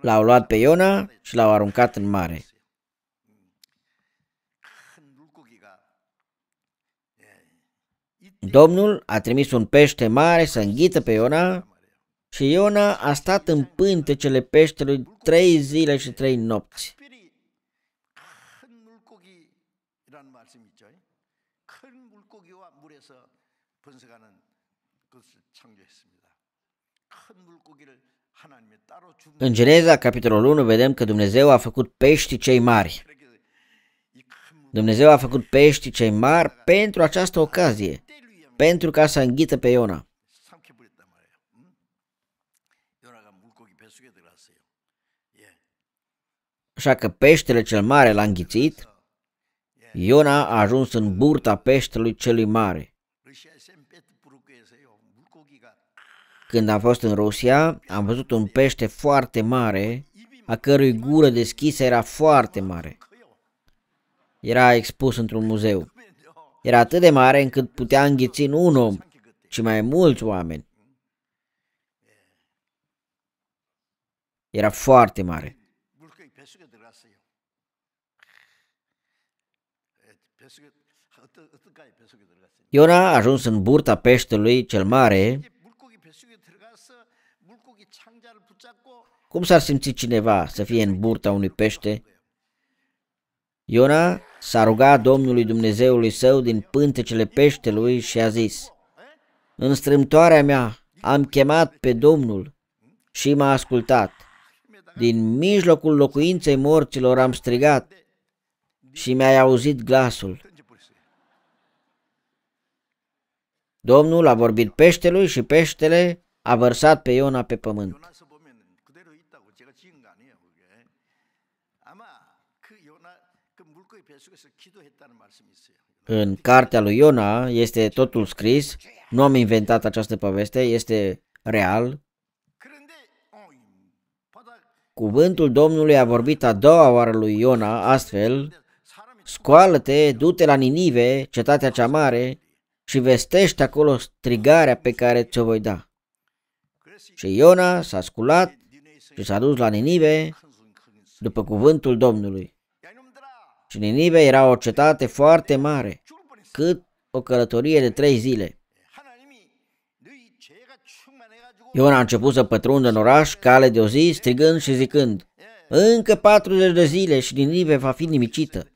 L-au luat pe Iona și l-au aruncat în mare. Domnul a trimis un pește mare să înghită pe Iona și Iona a stat în pântecele peștelui trei zile și trei nopți. În Geneza, capitolul 1, vedem că Dumnezeu a făcut peștii cei mari. Dumnezeu a făcut peștii cei mari pentru această ocazie, pentru ca să înghită pe Iona. Așa că peștele cel mare l-a înghițit, Iona a ajuns în burta peștelui celui mare. Când am fost în Rusia, am văzut un pește foarte mare, a cărui gură deschisă era foarte mare. Era expus într-un muzeu. Era atât de mare încât putea înghiți în un om, ci mai mulți oameni. Era foarte mare. Iona a ajuns în burta peștelui cel mare Cum s-ar simți cineva să fie în burta unui pește? Iona s-a rugat Domnului Dumnezeului său din pântecele peștelui și a zis, În strâmtoarea mea am chemat pe Domnul și m-a ascultat. Din mijlocul locuinței morților am strigat și mi-ai auzit glasul. Domnul a vorbit peștelui și peștele a vărsat pe Iona pe pământ. în cartea lui Iona, este totul scris, nu am inventat această poveste, este real. Cuvântul Domnului a vorbit a doua oară lui Iona astfel, scoală-te, du-te la Ninive, cetatea cea mare, și vestește acolo strigarea pe care ți-o voi da. Și Iona s-a sculat și s-a dus la Ninive după cuvântul Domnului și Ninive era o cetate foarte mare, cât o călătorie de trei zile. Ion a început să pătrundă în oraș cale de o zi, strigând și zicând, Încă 40 de zile și Ninive va fi nimicită.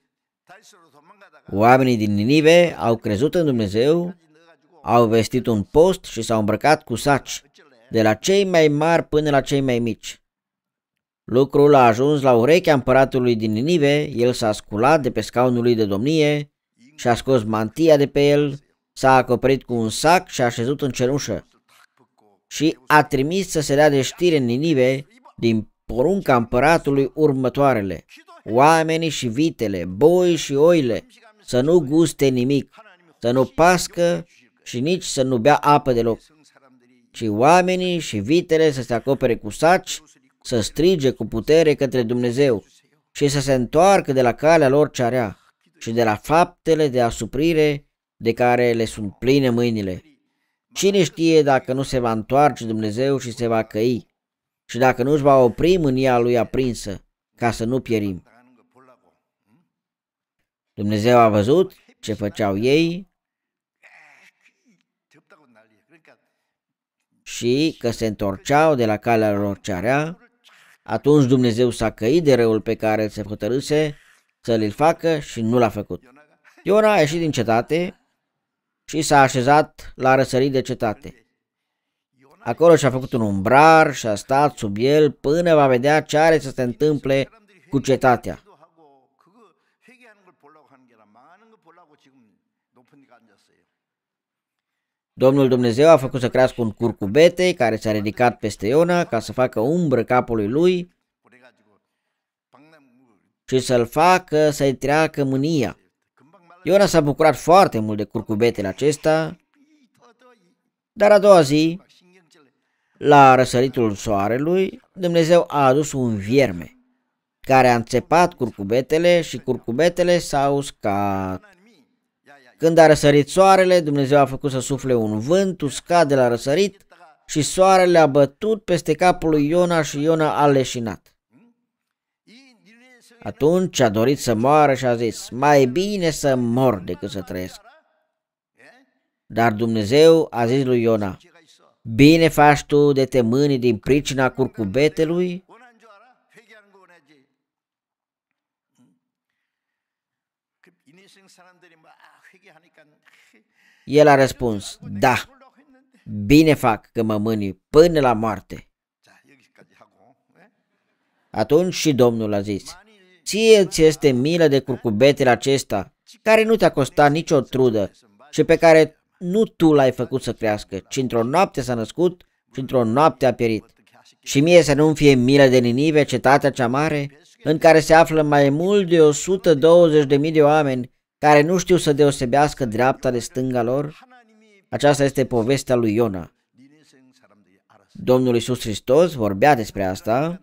Oamenii din Ninive au crezut în Dumnezeu, au vestit un post și s-au îmbrăcat cu saci, de la cei mai mari până la cei mai mici. Lucrul a ajuns la urechea împăratului din Ninive, el s-a sculat de pe scaunul lui de domnie și a scos mantia de pe el, s-a acoperit cu un sac și a așezut în cenușă și a trimis să se dea de știre în Ninive din porunca împăratului următoarele. Oamenii și vitele, boi și oile, să nu guste nimic, să nu pască și nici să nu bea apă deloc, ci oamenii și vitele să se acopere cu saci să strige cu putere către Dumnezeu și să se întoarcă de la calea lor cea și de la faptele de asuprire de care le sunt pline mâinile. Cine știe dacă nu se va întoarce Dumnezeu și se va căi și dacă nu își va opri mânia lui aprinsă ca să nu pierim. Dumnezeu a văzut ce făceau ei și că se întorceau de la calea lor cearea atunci Dumnezeu s-a căit de răul pe care se hotărâse să l facă și nu l-a făcut. Iona a ieșit din cetate și s-a așezat la răsărit de cetate. Acolo și-a făcut un umbrar și a stat sub el până va vedea ce are să se întâmple cu cetatea. Domnul Dumnezeu a făcut să crească un curcubete care s-a ridicat peste Iona ca să facă umbră capului lui și să-l facă să-i treacă mânia. Iona s-a bucurat foarte mult de curcubetele acesta, dar a doua zi, la răsăritul soarelui, Dumnezeu a adus un vierme care a înțepat curcubetele și curcubetele s-au uscat. Când a răsărit soarele, Dumnezeu a făcut să sufle un vânt uscat de la răsărit și soarele a bătut peste capul lui Iona și Iona a leșinat. Atunci a dorit să moară și a zis, mai bine să mor decât să trăiesc. Dar Dumnezeu a zis lui Iona, bine faci tu de te mâni din pricina curcubetelui El a răspuns, da, bine fac că mă mâni până la moarte. Atunci și Domnul a zis, ție ți este milă de curcubetele acesta, care nu te-a costat nicio trudă și pe care nu tu l-ai făcut să crească, ci într-o noapte s-a născut și într-o noapte a pierit. Și mie să nu-mi fie milă de Ninive, cetatea cea mare, în care se află mai mult de 120.000 de oameni care nu știu să deosebească dreapta de stânga lor? Aceasta este povestea lui Iona. Domnul Iisus Hristos vorbea despre asta.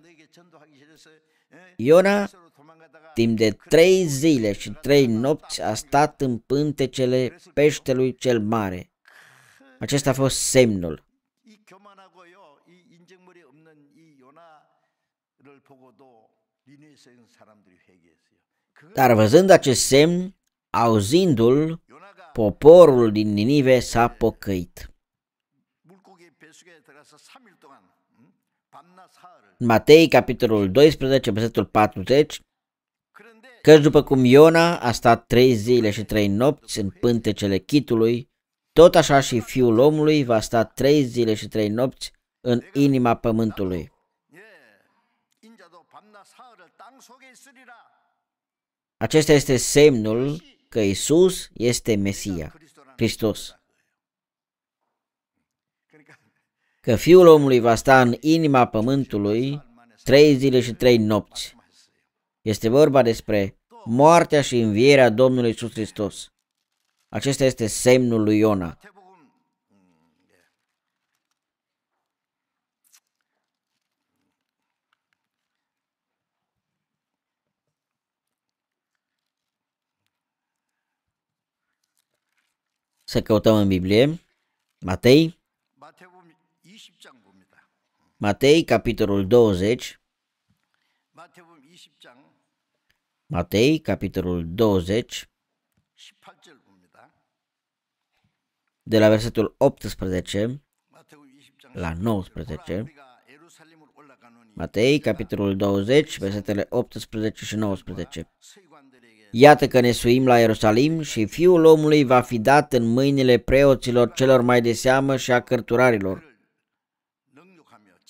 Iona, timp de trei zile și trei nopți, a stat în pântecele peștelui cel mare. Acesta a fost semnul. Dar văzând acest semn, Auzindu-l, poporul din Ninive s-a pocăit. Matei, capitolul 12, versetul 40, căci după cum Iona a stat trei zile și trei nopți în pântecele chitului, tot așa și fiul omului va sta trei zile și trei nopți în inima pământului. Acesta este semnul că Isus este Mesia, Hristos. Că Fiul omului va sta în inima pământului trei zile și trei nopți. Este vorba despre moartea și învierea Domnului Isus Hristos. Acesta este semnul lui Iona. să căutăm în Biblie. Matei. Matei, capitolul 20. Matei, capitolul 20, de la versetul 18 la 19. Matei, capitolul 20, versetele 18 și 19. Iată că ne suim la Ierusalim și fiul omului va fi dat în mâinile preoților celor mai de seamă și a cărturarilor.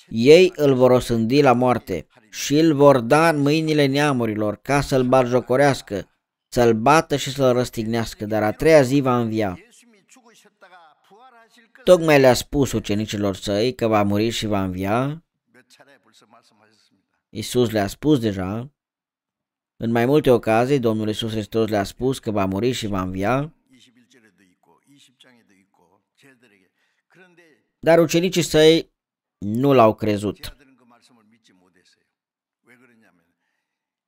Ei îl vor osândi la moarte și îl vor da în mâinile neamurilor ca să-l barjocorească, să-l bată și să-l răstignească, dar a treia zi va învia. Tocmai le-a spus ucenicilor săi că va muri și va învia. Isus le-a spus deja, în mai multe ocazii, Domnul Iisus Hristos le-a spus că va muri și va învia, dar ucenicii săi nu l-au crezut.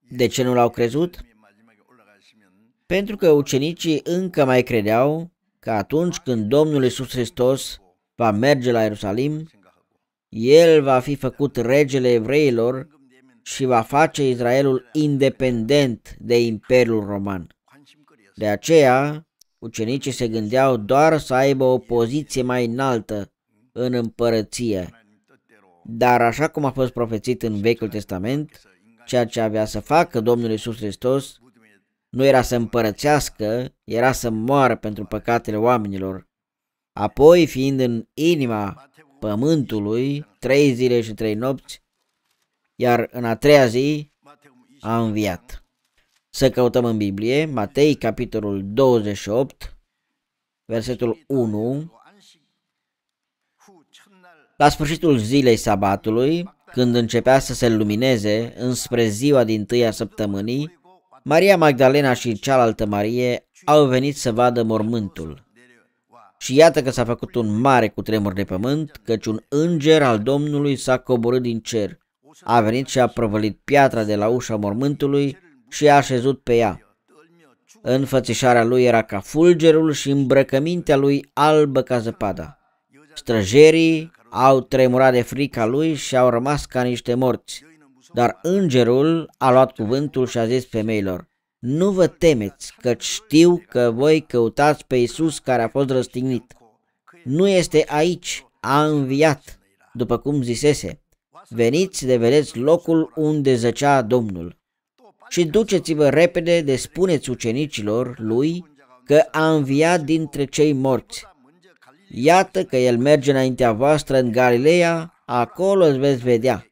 De ce nu l-au crezut? Pentru că ucenicii încă mai credeau că atunci când Domnul Iisus Hristos va merge la Ierusalim, el va fi făcut regele evreilor și va face Israelul independent de Imperiul Roman. De aceea, ucenicii se gândeau doar să aibă o poziție mai înaltă în împărăție. Dar așa cum a fost profețit în Vechiul Testament, ceea ce avea să facă Domnul Isus Hristos nu era să împărățească, era să moară pentru păcatele oamenilor. Apoi, fiind în inima pământului, trei zile și trei nopți, iar în a treia zi a înviat. Să căutăm în Biblie, Matei, capitolul 28, versetul 1. La sfârșitul zilei sabatului, când începea să se lumineze înspre ziua din tâia săptămânii, Maria Magdalena și cealaltă Marie au venit să vadă mormântul. Și iată că s-a făcut un mare cutremur de pământ, căci un înger al Domnului s-a coborât din cer a venit și a prăvălit piatra de la ușa mormântului și a așezut pe ea. Înfățișarea lui era ca fulgerul și îmbrăcămintea lui albă ca zăpada. Străjerii au tremurat de frica lui și au rămas ca niște morți. Dar îngerul a luat cuvântul și a zis femeilor, Nu vă temeți, că știu că voi căutați pe Isus care a fost răstignit. Nu este aici, a înviat, după cum zisese veniți de vedeți locul unde zăcea Domnul. Și duceți-vă repede de spuneți ucenicilor lui că a înviat dintre cei morți. Iată că el merge înaintea voastră în Galileea, acolo îți veți vedea.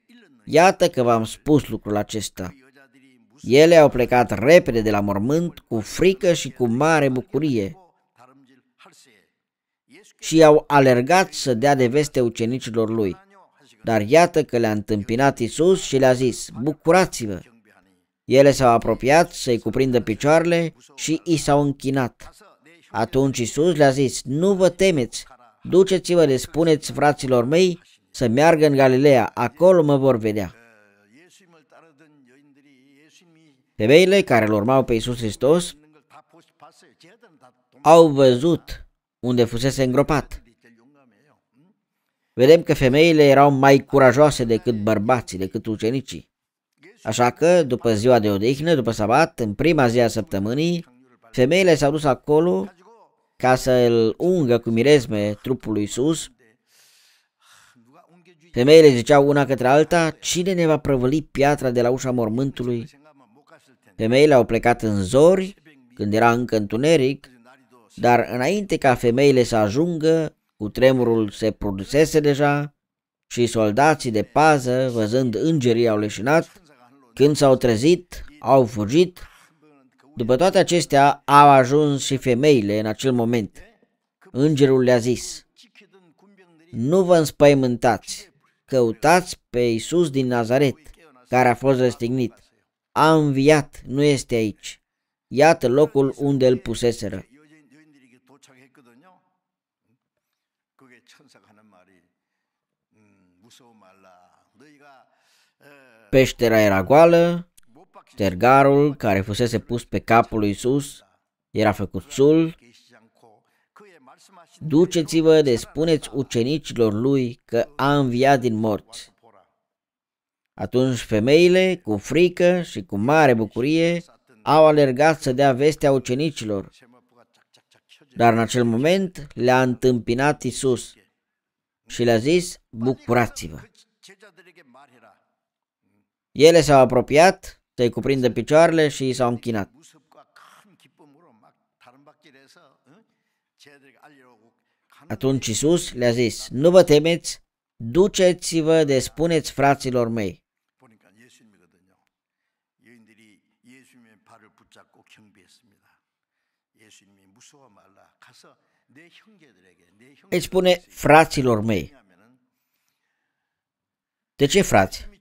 Iată că v-am spus lucrul acesta. Ele au plecat repede de la mormânt cu frică și cu mare bucurie și au alergat să dea de veste ucenicilor lui. Dar iată că le-a întâmpinat Isus și le-a zis, bucurați-vă! Ele s-au apropiat să-i cuprindă picioarele și i s-au închinat. Atunci Isus le-a zis, nu vă temeți, duceți-vă le spuneți fraților mei să meargă în Galileea, acolo mă vor vedea. Femeile care îl urmau pe Isus Hristos au văzut unde fusese îngropat Vedem că femeile erau mai curajoase decât bărbații, decât ucenicii. Așa că, după ziua de odihnă, după sabat, în prima zi a săptămânii, femeile s-au dus acolo ca să îl ungă cu mirezme trupul lui Iisus. Femeile ziceau una către alta, cine ne va prăvăli piatra de la ușa mormântului? Femeile au plecat în zori, când era încă întuneric, dar înainte ca femeile să ajungă, cu tremurul se produsese deja și soldații de pază, văzând îngerii, au leșinat. Când s-au trezit, au fugit. După toate acestea, au ajuns și femeile în acel moment. Îngerul le-a zis, Nu vă înspăimântați, căutați pe Iisus din Nazaret, care a fost răstignit. A înviat, nu este aici. Iată locul unde îl puseseră. Peștera era goală, ștergarul care fusese pus pe capul lui Isus era făcut sul. Duceți-vă de spuneți ucenicilor lui că a înviat din morți. Atunci femeile, cu frică și cu mare bucurie, au alergat să dea vestea ucenicilor. Dar în acel moment le-a întâmpinat Isus și le-a zis, bucurați-vă. Ele s-au apropiat, să-i cuprindă picioarele și s-au închinat. Atunci Isus le-a zis, nu vă temeți, duceți-vă de spuneți fraților mei. Îi spune fraților mei. De ce frați?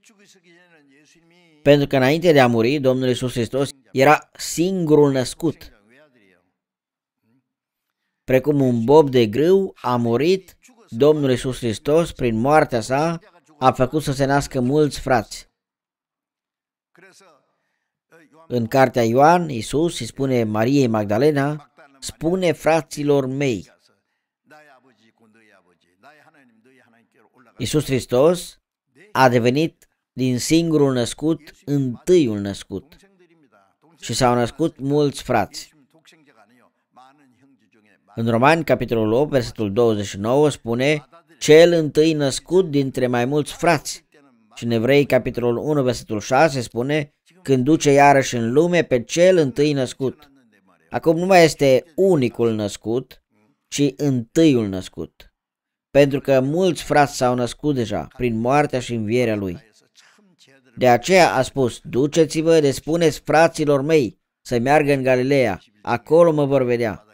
Pentru că înainte de a muri, Domnul Iisus Hristos era singurul născut. Precum un bob de grâu a murit, Domnul Iisus Hristos, prin moartea sa, a făcut să se nască mulți frați. În cartea Ioan, Iisus îi spune Mariei Magdalena, spune fraților mei. Iisus Hristos a devenit din singurul născut, întâiul născut. Și s-au născut mulți frați. În Romani, capitolul 8, versetul 29, spune Cel întâi născut dintre mai mulți frați. Și în Evrei, capitolul 1, versetul 6, spune Când duce iarăși în lume pe cel întâi născut. Acum nu mai este unicul născut, ci întâiul născut. Pentru că mulți frați s-au născut deja prin moartea și învierea lui. De aceea a spus, duceți-vă de spuneți fraților mei să meargă în Galileea, acolo mă vor vedea.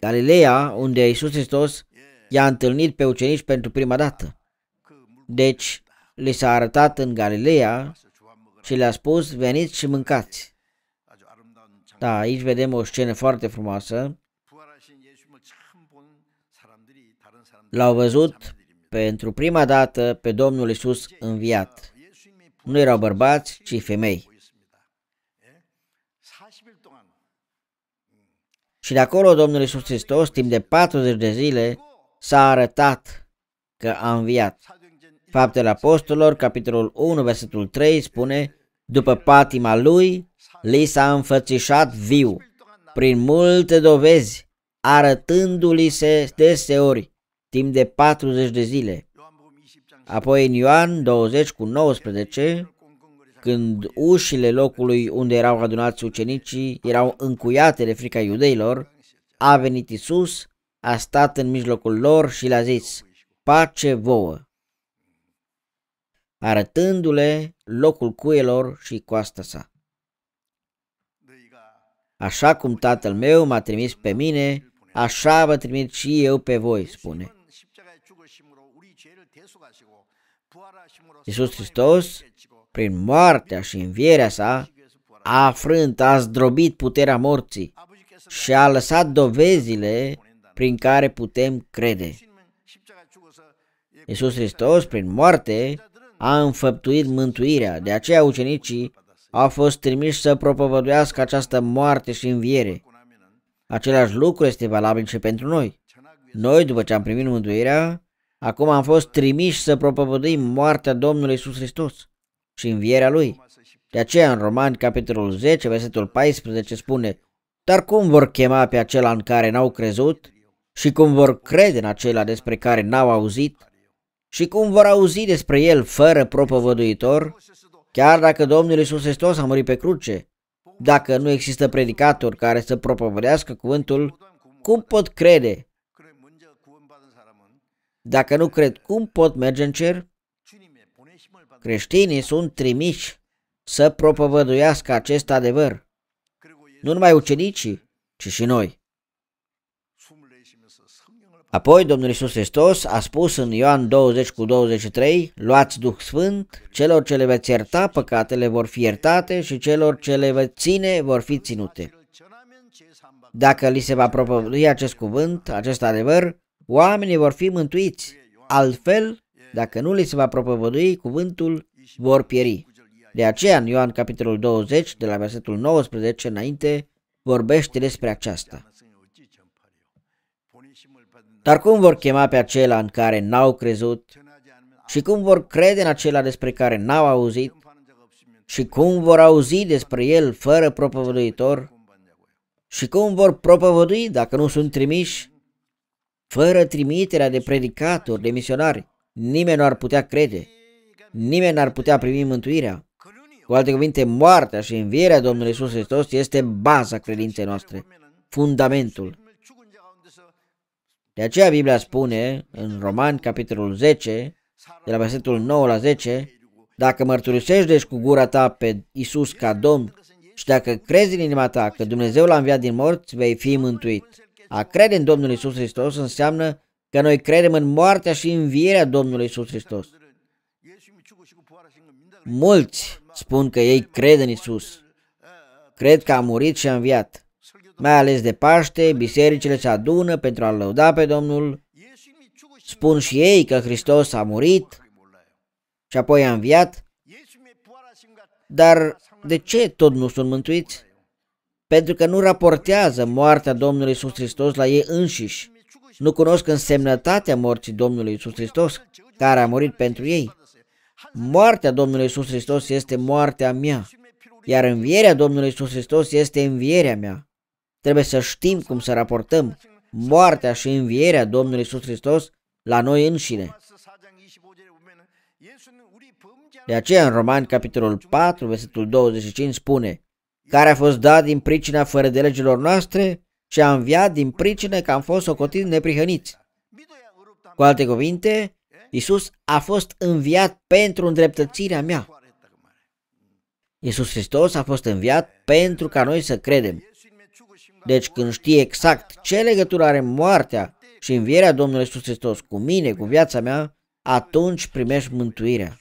Galileea, unde Iisus Hristos i-a întâlnit pe ucenici pentru prima dată. Deci, li s-a arătat în Galileea și le-a spus, veniți și mâncați. Da, aici vedem o scenă foarte frumoasă. L-au văzut pentru prima dată pe Domnul Isus înviat. Nu erau bărbați, ci femei. Și de acolo Domnul Isus Hristos, timp de 40 de zile, s-a arătat că a înviat. Faptele Apostolilor, capitolul 1, versetul 3, spune După patima lui, li s-a înfățișat viu, prin multe dovezi, arătându-li se deseori timp de 40 de zile. Apoi în Ioan 20 cu 19, când ușile locului unde erau adunați ucenicii erau încuiate de frica iudeilor, a venit Isus, a stat în mijlocul lor și le-a zis, pace vouă, arătându-le locul cuielor și coasta sa. Așa cum tatăl meu m-a trimis pe mine, așa vă trimit și eu pe voi, spune. Iisus Hristos, prin moartea și învierea sa, a frânt, a zdrobit puterea morții și a lăsat dovezile prin care putem crede. Iisus Hristos, prin moarte, a înfăptuit mântuirea, de aceea ucenicii au fost trimiși să propovăduiască această moarte și înviere. Același lucru este valabil și pentru noi. Noi, după ce am primit mântuirea, Acum am fost trimiși să propovăduim moartea Domnului Iisus Hristos și învierea Lui. De aceea în Romani, capitolul 10, versetul 14 spune Dar cum vor chema pe acela în care n-au crezut? Și cum vor crede în acela despre care n-au auzit? Și cum vor auzi despre el fără propovăduitor? Chiar dacă Domnul Iisus Hristos a murit pe cruce, dacă nu există predicator care să propovădească cuvântul, cum pot crede dacă nu cred, cum pot merge în cer? Creștinii sunt trimiși să propovăduiască acest adevăr. Nu numai ucenicii, ci și noi. Apoi Domnul Isus Hristos a spus în Ioan 20 cu 23, luați Duh Sfânt, celor ce le veți ierta păcatele vor fi iertate și celor ce le veți ține vor fi ținute. Dacă li se va propovădui acest cuvânt, acest adevăr, oamenii vor fi mântuiți, altfel, dacă nu li se va propovădui cuvântul, vor pieri. De aceea, în Ioan capitolul 20, de la versetul 19 înainte, vorbește despre aceasta. Dar cum vor chema pe acela în care n-au crezut? Și cum vor crede în acela despre care n-au auzit? Și cum vor auzi despre el fără propovăduitor? Și cum vor propovădui dacă nu sunt trimiși? Fără trimiterea de predicatori, de misionari, nimeni nu ar putea crede, nimeni n-ar putea primi mântuirea. Cu alte cuvinte, moartea și învierea Domnului Isus Hristos este baza credinței noastre, fundamentul. De aceea Biblia spune în Romani, capitolul 10, de la versetul 9 la 10, dacă mărturisești deci cu gura ta pe Isus ca Domn și dacă crezi în inima ta că Dumnezeu l-a înviat din morți, vei fi mântuit. A crede în Domnul Isus Hristos înseamnă că noi credem în moartea și învierea Domnului Isus Hristos. Mulți spun că ei cred în Isus. Cred că a murit și a înviat. Mai ales de Paște, bisericile se adună pentru a-L lăuda pe Domnul. Spun și ei că Hristos a murit și apoi a înviat. Dar de ce tot nu sunt mântuiți? pentru că nu raportează moartea Domnului Isus Hristos la ei înșiși. Nu cunosc însemnătatea morții Domnului Isus Hristos, care a murit pentru ei. Moartea Domnului Isus Hristos este moartea mea, iar învierea Domnului Isus Hristos este învierea mea. Trebuie să știm cum să raportăm moartea și învierea Domnului Isus Hristos la noi înșine. De aceea în Romani capitolul 4, versetul 25 spune care a fost dat din pricina fără de legilor noastre și a înviat din pricină că am fost socotiți neprihăniți. Cu alte cuvinte, Isus a fost înviat pentru îndreptățirea mea. Isus Hristos a fost înviat pentru ca noi să credem. Deci când știi exact ce legătură are moartea și învierea Domnului Isus Hristos cu mine, cu viața mea, atunci primești mântuirea.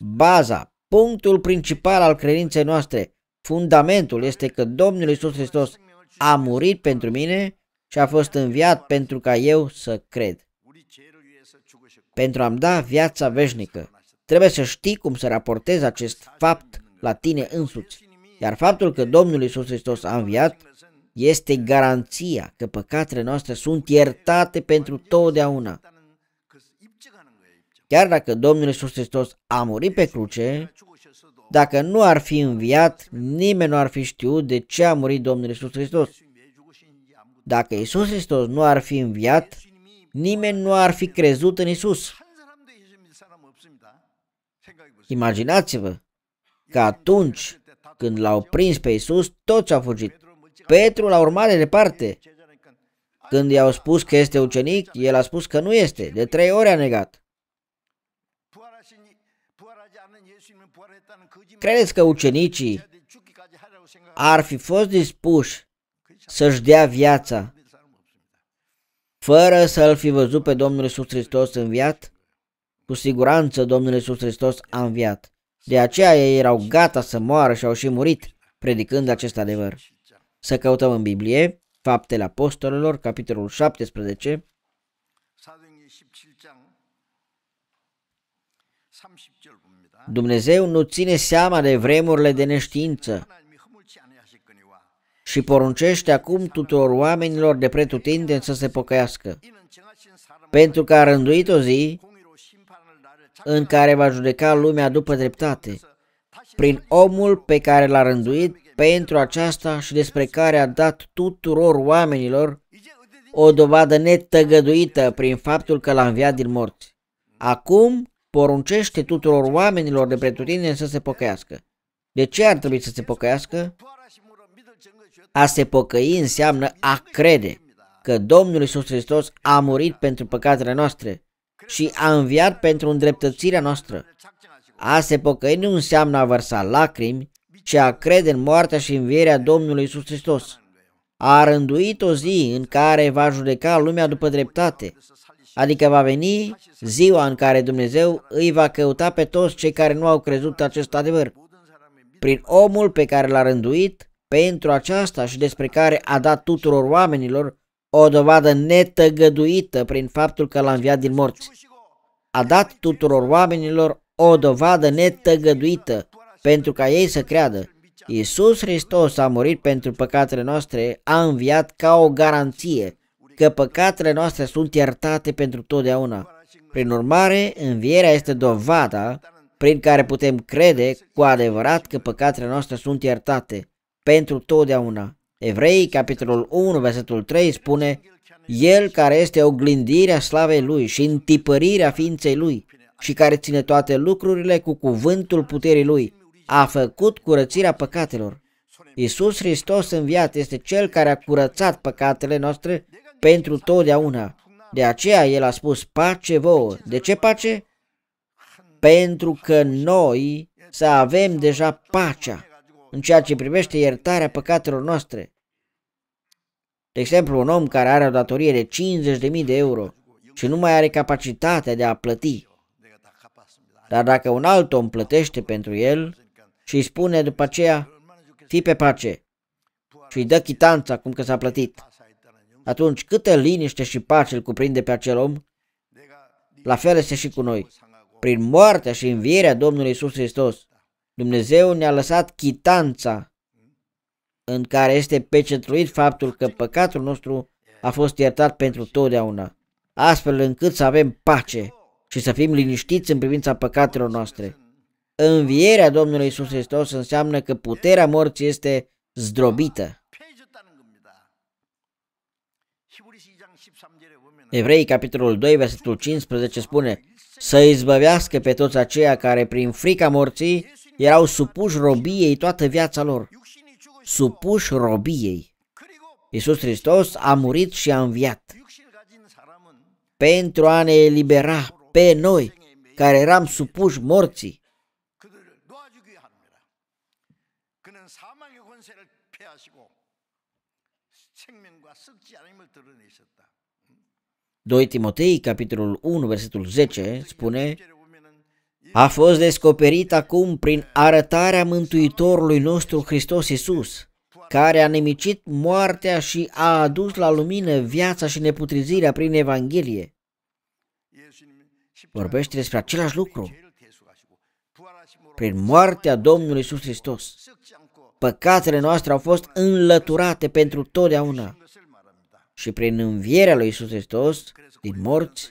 Baza Punctul principal al credinței noastre, fundamentul, este că Domnul Isus Hristos a murit pentru mine și a fost înviat pentru ca eu să cred. Pentru a-mi da viața veșnică, trebuie să știi cum să raportezi acest fapt la tine însuți. Iar faptul că Domnul Isus Hristos a înviat este garanția că păcatele noastre sunt iertate pentru totdeauna Chiar dacă Domnul Iisus Hristos a murit pe cruce, dacă nu ar fi înviat, nimeni nu ar fi știut de ce a murit Domnul Iisus Hristos. Dacă Iisus Hristos nu ar fi înviat, nimeni nu ar fi crezut în Isus. Imaginați-vă că atunci când l-au prins pe Isus, toți au fugit. Petru l-a urmat de departe. Când i-au spus că este ucenic, el a spus că nu este. De trei ori a negat. Credeți că ucenicii ar fi fost dispuși să-și dea viața fără să-L fi văzut pe Domnul Iisus Hristos înviat? Cu siguranță Domnul Iisus Hristos a înviat. De aceea ei erau gata să moară și au și murit predicând acest adevăr. Să căutăm în Biblie, Faptele Apostolilor, capitolul 17, Dumnezeu nu ține seama de vremurile de neștiință și poruncește acum tuturor oamenilor de pretutindeni să se pocăiască, pentru că a rânduit o zi în care va judeca lumea după dreptate, prin omul pe care l-a rânduit pentru aceasta și despre care a dat tuturor oamenilor o dovadă netăgăduită prin faptul că l-a înviat din morți. Acum poruncește tuturor oamenilor de pretutine să se pocăiască. De ce ar trebui să se pocăiască? A se pocăi înseamnă a crede că Domnul Isus Hristos a murit pentru păcatele noastre și a înviat pentru îndreptățirea noastră. A se pocăi nu înseamnă a vărsa lacrimi, ci a crede în moartea și învierea Domnului Isus Hristos. A rânduit o zi în care va judeca lumea după dreptate adică va veni ziua în care Dumnezeu îi va căuta pe toți cei care nu au crezut acest adevăr. Prin omul pe care l-a rânduit pentru aceasta și despre care a dat tuturor oamenilor o dovadă netăgăduită prin faptul că l-a înviat din morți. A dat tuturor oamenilor o dovadă netăgăduită pentru ca ei să creadă. Iisus Hristos a murit pentru păcatele noastre, a înviat ca o garanție că păcatele noastre sunt iertate pentru totdeauna. Prin urmare, învierea este dovada prin care putem crede cu adevărat că păcatele noastre sunt iertate pentru totdeauna. Evrei, capitolul 1, versetul 3 spune El care este oglindirea slavei Lui și întipărirea ființei Lui și care ține toate lucrurile cu cuvântul puterii Lui, a făcut curățirea păcatelor. Iisus Hristos înviat este Cel care a curățat păcatele noastre pentru totdeauna. De aceea el a spus pace vouă. De ce pace? Pentru că noi să avem deja pacea în ceea ce privește iertarea păcatelor noastre. De exemplu, un om care are o datorie de 50.000 de euro și nu mai are capacitatea de a plăti. Dar dacă un alt om plătește pentru el și îi spune după aceea, fii pe pace și îi dă chitanța cum că s-a plătit, atunci câtă liniște și pace îl cuprinde pe acel om? La fel este și cu noi. Prin moartea și învierea Domnului Isus Hristos, Dumnezeu ne-a lăsat chitanța în care este pecetruit faptul că păcatul nostru a fost iertat pentru totdeauna, astfel încât să avem pace și să fim liniștiți în privința păcatelor noastre. Învierea Domnului Isus Hristos înseamnă că puterea morții este zdrobită. Evrei, capitolul 2, versetul 15 spune Să izbăvească pe toți aceia care prin frica morții erau supuși robiei toată viața lor. Supuși robiei. Iisus Hristos a murit și a înviat pentru a ne elibera pe noi care eram supuși morții. 2 Timotei, capitolul 1, versetul 10, spune A fost descoperit acum prin arătarea Mântuitorului nostru Hristos Iisus, care a nemicit moartea și a adus la lumină viața și neputrizirea prin Evanghelie. Vorbește despre același lucru. Prin moartea Domnului Iisus Hristos, păcatele noastre au fost înlăturate pentru totdeauna și prin învierea lui Isus Hristos din morți,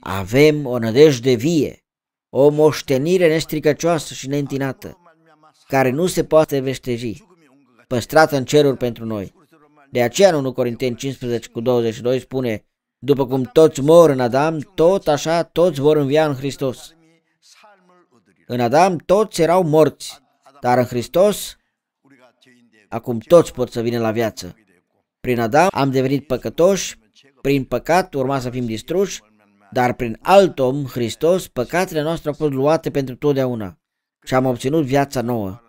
avem o nădejde vie, o moștenire nestricăcioasă și neîntinată, care nu se poate veșteji, păstrată în ceruri pentru noi. De aceea în 1 Corinteni 15 cu 22 spune, după cum toți mor în Adam, tot așa toți vor învia în Hristos. În Adam toți erau morți, dar în Hristos acum toți pot să vină la viață. Prin Adam am devenit păcătoși, prin păcat urma să fim distruși, dar prin alt om, Hristos, păcatele noastre au fost luate pentru totdeauna și am obținut viața nouă,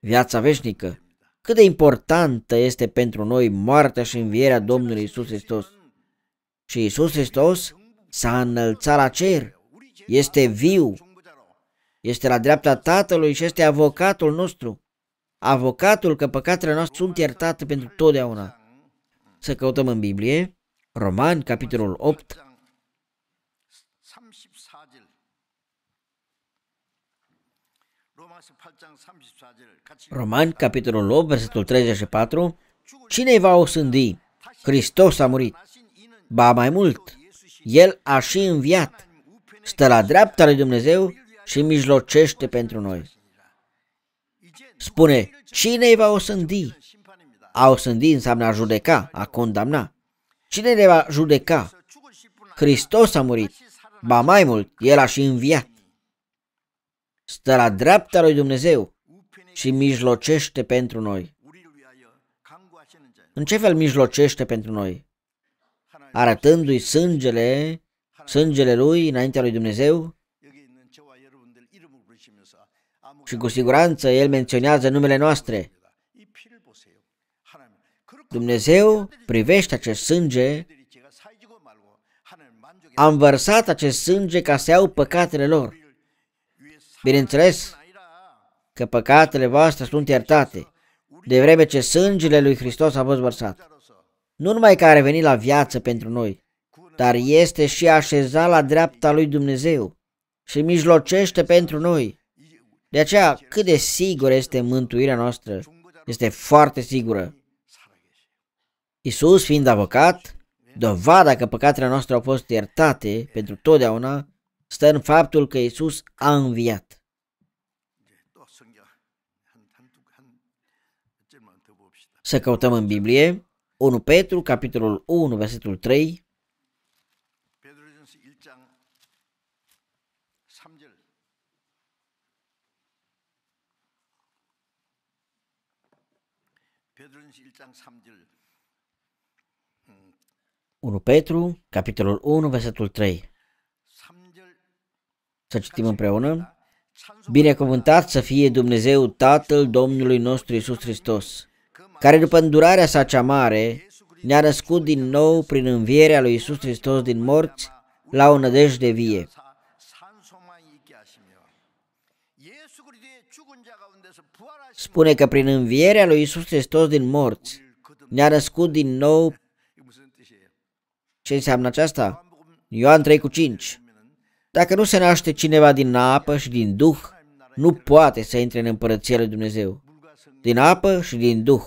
viața veșnică. Cât de importantă este pentru noi moartea și învierea Domnului Isus Hristos. Și Isus Hristos s-a înălțat la cer, este viu, este la dreapta Tatălui și este avocatul nostru avocatul că păcatele noastre sunt iertate pentru totdeauna. Să căutăm în Biblie, Roman, capitolul 8, Roman, capitolul 8, versetul 34, Cine va osândi? Hristos a murit. Ba mai mult, El a și înviat, stă la dreapta lui Dumnezeu și mijlocește pentru noi spune, cine va osândi? A osândi înseamnă a judeca, a condamna. Cine le va judeca? Hristos a murit. Ba mai mult, El a și înviat. Stă la dreapta lui Dumnezeu și mijlocește pentru noi. În ce fel mijlocește pentru noi? Arătându-i sângele, sângele lui înaintea lui Dumnezeu, și cu siguranță el menționează numele noastre. Dumnezeu privește acest sânge, am vărsat acest sânge ca să iau păcatele lor. Bineînțeles că păcatele voastre sunt iertate, de vreme ce sângele lui Hristos a fost vărsat. Nu numai că a revenit la viață pentru noi, dar este și așezat la dreapta lui Dumnezeu și mijlocește pentru noi. De aceea, cât de sigură este mântuirea noastră, este foarte sigură. Isus fiind avocat, dovada că păcatele noastre au fost iertate pentru totdeauna stă în faptul că Isus a înviat. Să căutăm în Biblie 1 Petru, capitolul 1, versetul 3. 1 Petru, capitolul 1, versetul 3. Să citim împreună. Da. Binecuvântat să fie Dumnezeu Tatăl Domnului nostru Isus Hristos, care după îndurarea sa cea mare ne-a născut din nou prin învierea lui Isus Hristos din morți la o nădejde vie spune că prin învierea lui Isus Hristos din morți ne-a născut din nou. Ce înseamnă aceasta? Ioan 3 cu 5. Dacă nu se naște cineva din apă și din Duh, nu poate să intre în împărăția lui Dumnezeu. Din apă și din Duh.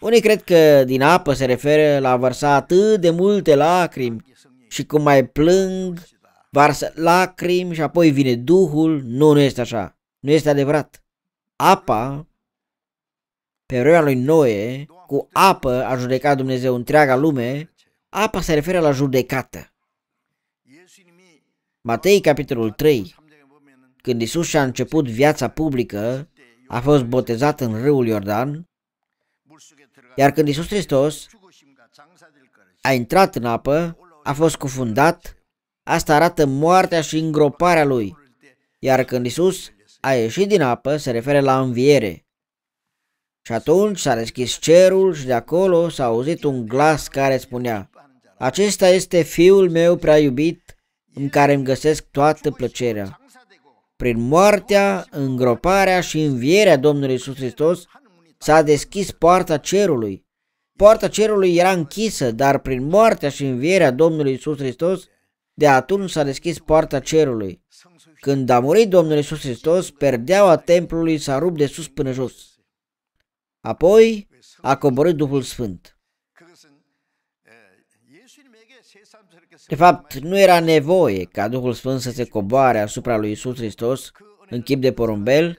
Unii cred că din apă se referă la vărsa atât de multe lacrimi și cum mai plâng, varsă lacrimi și apoi vine Duhul. Nu, nu este așa. Nu este adevărat apa perioada lui Noe, cu apă a judecat Dumnezeu întreaga lume, apa se referă la judecată. Matei, capitolul 3, când Isus și-a început viața publică, a fost botezat în râul Iordan, iar când Isus Hristos a intrat în apă, a fost cufundat, asta arată moartea și îngroparea lui. Iar când Isus a ieșit din apă se referă la înviere. Și atunci s-a deschis cerul și de acolo s-a auzit un glas care spunea, Acesta este fiul meu prea iubit, în care îmi găsesc toată plăcerea. Prin moartea, îngroparea și învierea Domnului Isus Hristos s-a deschis poarta cerului. Poarta cerului era închisă, dar prin moartea și învierea Domnului Isus Hristos, de atunci s-a deschis poarta cerului. Când a murit Domnul Iisus Hristos, perdeaua templului s-a rupt de sus până jos. Apoi a coborât Duhul Sfânt. De fapt, nu era nevoie ca Duhul Sfânt să se coboare asupra lui Isus Hristos în chip de porumbel,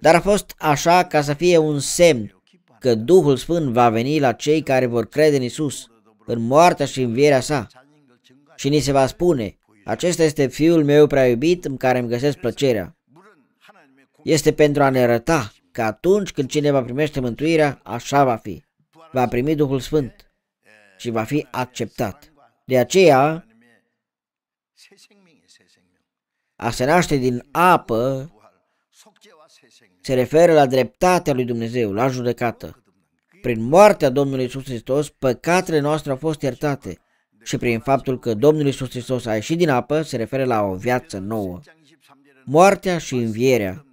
dar a fost așa ca să fie un semn că Duhul Sfânt va veni la cei care vor crede în Isus, în moartea și învierea sa. Și ni se va spune, acesta este Fiul meu prea iubit în care îmi găsesc plăcerea. Este pentru a ne arăta că atunci când cineva primește mântuirea, așa va fi. Va primi Duhul Sfânt și va fi acceptat. De aceea, a se naște din apă se referă la dreptatea lui Dumnezeu, la judecată. Prin moartea Domnului Isus Hristos, păcatele noastre au fost iertate și prin faptul că Domnul Isus Hristos a ieșit din apă se referă la o viață nouă. Moartea și învierea.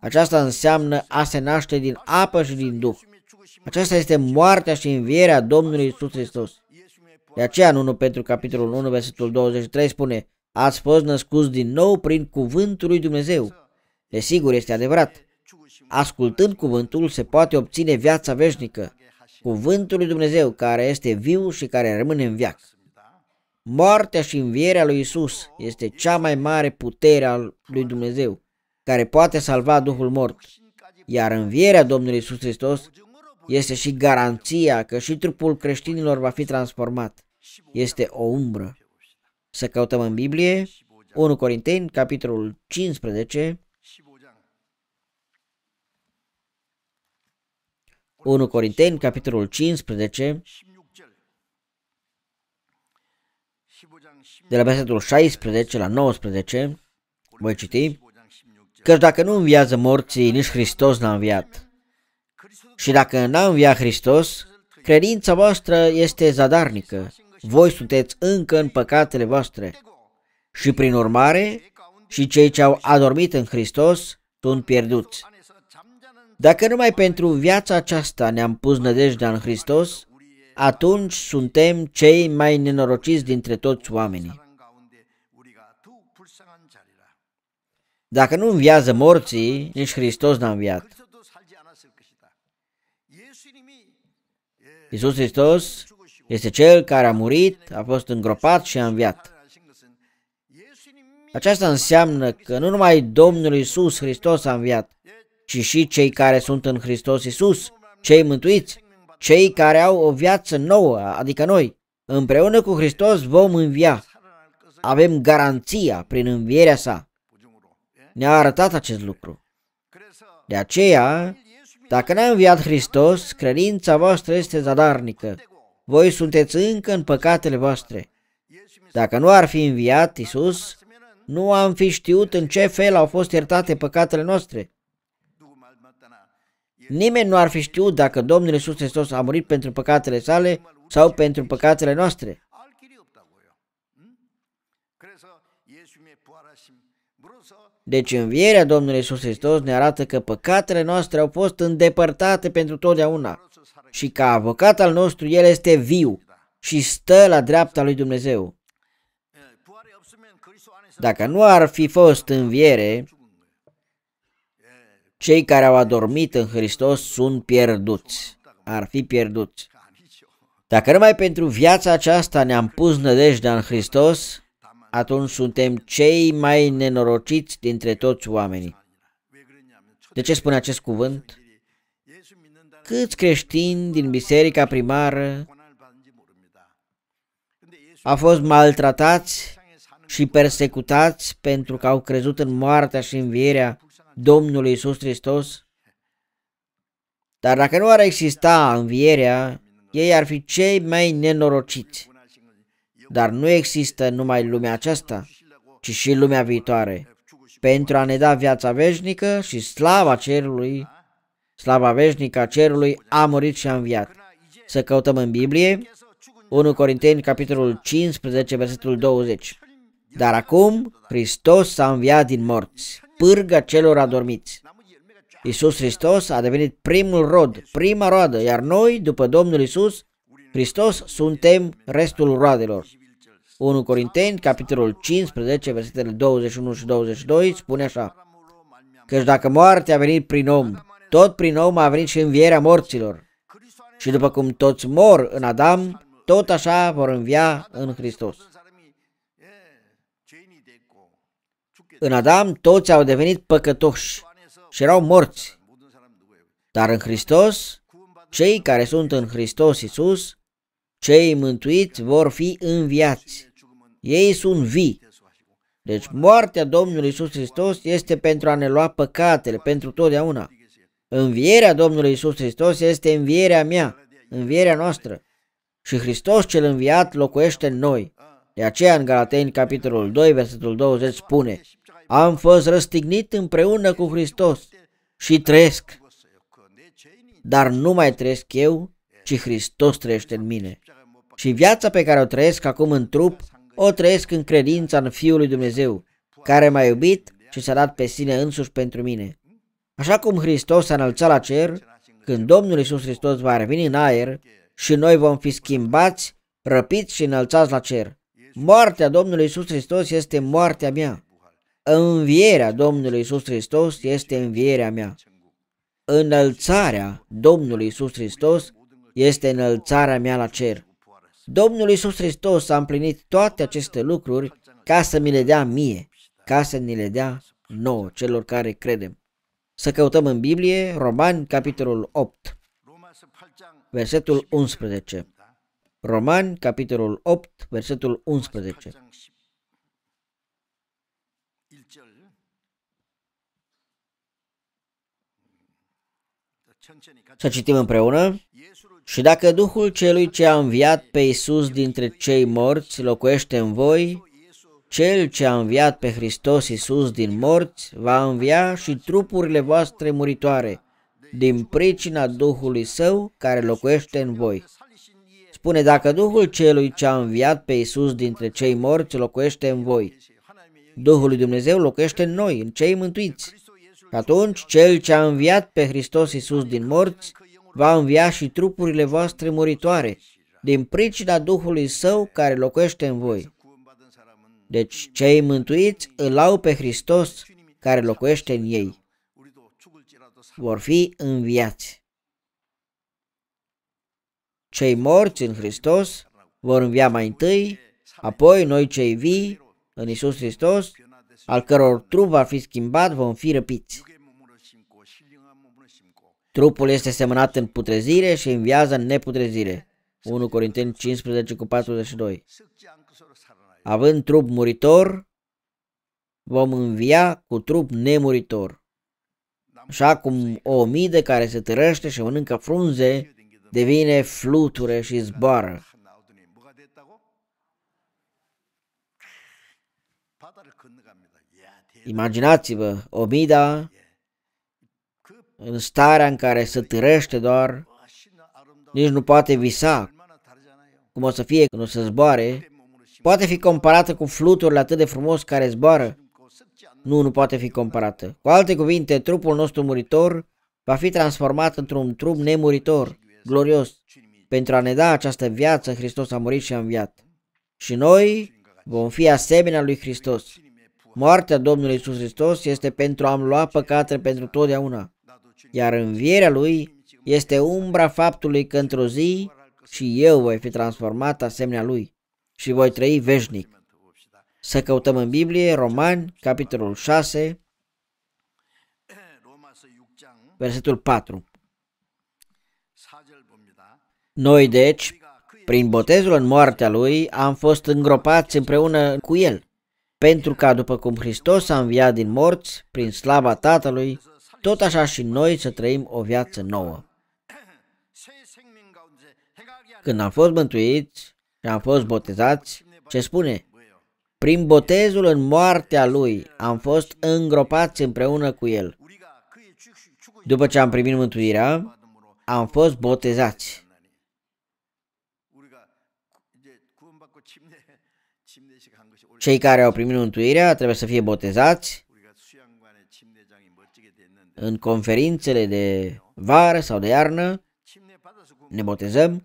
Aceasta înseamnă a se naște din apă și din Duh. Aceasta este moartea și învierea Domnului Isus Hristos. De aceea în 1 Petru capitolul 1 versetul 23 spune Ați fost născuți din nou prin cuvântul lui Dumnezeu. Desigur, este adevărat. Ascultând cuvântul se poate obține viața veșnică. Cuvântul lui Dumnezeu care este viu și care rămâne în viață. Moartea și învierea lui Isus este cea mai mare putere a lui Dumnezeu care poate salva Duhul mort. Iar învierea Domnului Isus Hristos este și garanția că și trupul creștinilor va fi transformat. Este o umbră. Să căutăm în Biblie 1 Corinteni, capitolul 15, 1 Corinteni, capitolul 15, de la versetul 16 la 19, voi citi, Căci dacă nu înviază morții, nici Hristos n-a înviat. Și dacă n-a înviat Hristos, credința voastră este zadarnică. Voi sunteți încă în păcatele voastre. Și prin urmare, și cei ce au adormit în Hristos sunt pierduți. Dacă numai pentru viața aceasta ne-am pus nădejdea în Hristos, atunci suntem cei mai nenorociți dintre toți oamenii. Dacă nu înviază morții, nici Hristos n-a înviat. Iisus Hristos este Cel care a murit, a fost îngropat și a înviat. Aceasta înseamnă că nu numai Domnul Iisus Hristos a înviat, ci și cei care sunt în Hristos Iisus, cei mântuiți, cei care au o viață nouă, adică noi, împreună cu Hristos vom învia. Avem garanția prin învierea sa. Ne-a arătat acest lucru. De aceea, dacă n a înviat Hristos, credința voastră este zadarnică. Voi sunteți încă în păcatele voastre. Dacă nu ar fi înviat Isus, nu am fi știut în ce fel au fost iertate păcatele noastre Nimeni nu ar fi știut dacă Domnul Iisus Hristos a murit pentru păcatele sale sau pentru păcatele noastre. Deci învierea Domnului Iisus Hristos ne arată că păcatele noastre au fost îndepărtate pentru totdeauna și ca avocat al nostru El este viu și stă la dreapta lui Dumnezeu. Dacă nu ar fi fost înviere, cei care au adormit în Hristos sunt pierduți, ar fi pierduți. Dacă numai pentru viața aceasta ne-am pus nădejdea în Hristos, atunci suntem cei mai nenorociți dintre toți oamenii. De ce spune acest cuvânt? Câți creștini din biserica primară au fost maltratați și persecutați pentru că au crezut în moartea și învierea Domnului Iisus Hristos? Dar dacă nu ar exista învierea, ei ar fi cei mai nenorociți. Dar nu există numai lumea aceasta, ci și lumea viitoare, pentru a ne da viața veșnică și slava cerului, slava veșnică a cerului a murit și a înviat. Să căutăm în Biblie, 1 Corinteni, capitolul 15, versetul 20. Dar acum Hristos s-a înviat din morți pârgă celor adormiți. Isus Hristos a devenit primul rod, prima roadă, iar noi, după Domnul Isus Hristos, suntem restul roadelor. 1 Corinteni, capitolul 15, versetele 21 și 22, spune așa Căci dacă moartea a venit prin om, tot prin om a venit și învierea morților. Și după cum toți mor în Adam, tot așa vor învia în Hristos. în Adam toți au devenit păcătoși și erau morți. Dar în Hristos, cei care sunt în Hristos Isus, cei mântuiți vor fi înviați. Ei sunt vii. Deci moartea Domnului Isus Hristos este pentru a ne lua păcatele pentru totdeauna. Învierea Domnului Isus Hristos este învierea mea, învierea noastră. Și Hristos cel înviat locuiește în noi. De aceea în Galateni capitolul 2 versetul 20 spune am fost răstignit împreună cu Hristos și trăiesc. Dar nu mai trăiesc eu, ci Hristos trăiește în mine. Și viața pe care o trăiesc acum în trup, o trăiesc în credința în Fiul lui Dumnezeu, care m-a iubit și s-a dat pe sine însuși pentru mine. Așa cum Hristos s-a înălțat la cer, când Domnul Isus Hristos va reveni în aer și noi vom fi schimbați, răpiți și înălțați la cer. Moartea Domnului Isus Hristos este moartea mea. Învierea Domnului Isus Hristos este învierea mea. Înălțarea Domnului Isus Hristos este înălțarea mea la cer. Domnul Isus Hristos a împlinit toate aceste lucruri ca să mi le dea mie, ca să ni le dea nouă, celor care credem. Să căutăm în Biblie Romani, capitolul 8, versetul 11. Romani, capitolul 8, versetul 11. Să citim împreună. Și dacă Duhul celui ce a înviat pe Isus dintre cei morți locuiește în voi, cel ce a înviat pe Hristos Isus din morți va învia și trupurile voastre muritoare, din pricina Duhului Său care locuiește în voi. Spune, dacă Duhul celui ce a înviat pe Isus dintre cei morți locuiește în voi, Duhul lui Dumnezeu locuiește în noi, în cei mântuiți. Atunci cel ce a înviat pe Hristos Iisus din morți va învia și trupurile voastre muritoare, din pricina Duhului Său care locuiește în voi. Deci cei mântuiți îl au pe Hristos care locuiește în ei. Vor fi înviați. Cei morți în Hristos vor învia mai întâi, apoi noi cei vii în Isus Hristos al căror trup va fi schimbat, vom fi răpiți. Trupul este semănat în putrezire și viață în neputrezire. 1 Corinteni 15 cu 42 Având trup muritor, vom învia cu trup nemuritor. Așa cum o omidă care se târăște și mănâncă frunze devine fluture și zboară. Imaginați-vă, Omida, în starea în care se târăște doar, nici nu poate visa cum o să fie când o să zboare, poate fi comparată cu fluturile atât de frumos care zboară. Nu, nu poate fi comparată. Cu alte cuvinte, trupul nostru muritor va fi transformat într-un trup nemuritor, glorios. Pentru a ne da această viață, Hristos a murit și a înviat. Și noi vom fi asemenea lui Hristos. Moartea Domnului Isus Hristos este pentru a-mi lua păcatele pentru totdeauna, iar învierea Lui este umbra faptului că într-o zi și eu voi fi transformat asemenea Lui și voi trăi veșnic. Să căutăm în Biblie Romani, capitolul 6, versetul 4. Noi, deci, prin botezul în moartea lui, am fost îngropați împreună cu el, pentru ca după cum Hristos a înviat din morți, prin slava Tatălui, tot așa și noi să trăim o viață nouă. Când am fost mântuiți și am fost botezați, ce spune? Prin botezul în moartea Lui am fost îngropați împreună cu El. După ce am primit mântuirea, am fost botezați. Cei care au primit mântuirea trebuie să fie botezați în conferințele de vară sau de iarnă, ne botezăm.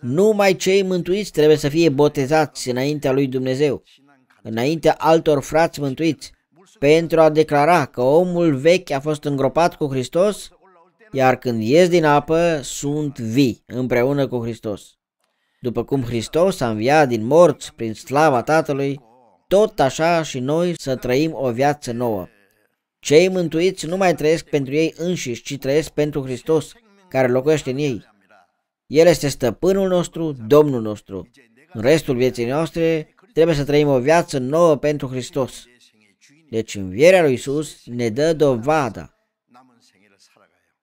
Numai cei mântuiți trebuie să fie botezați înaintea lui Dumnezeu, înaintea altor frați mântuiți, pentru a declara că omul vechi a fost îngropat cu Hristos, iar când ies din apă, sunt vii împreună cu Hristos. După cum Hristos a înviat din morți prin slava Tatălui, tot așa și noi să trăim o viață nouă. Cei mântuiți nu mai trăiesc pentru ei înșiși, ci trăiesc pentru Hristos, care locuiește în ei. El este stăpânul nostru, Domnul nostru. În restul vieții noastre trebuie să trăim o viață nouă pentru Hristos. Deci învierea lui Isus ne dă dovada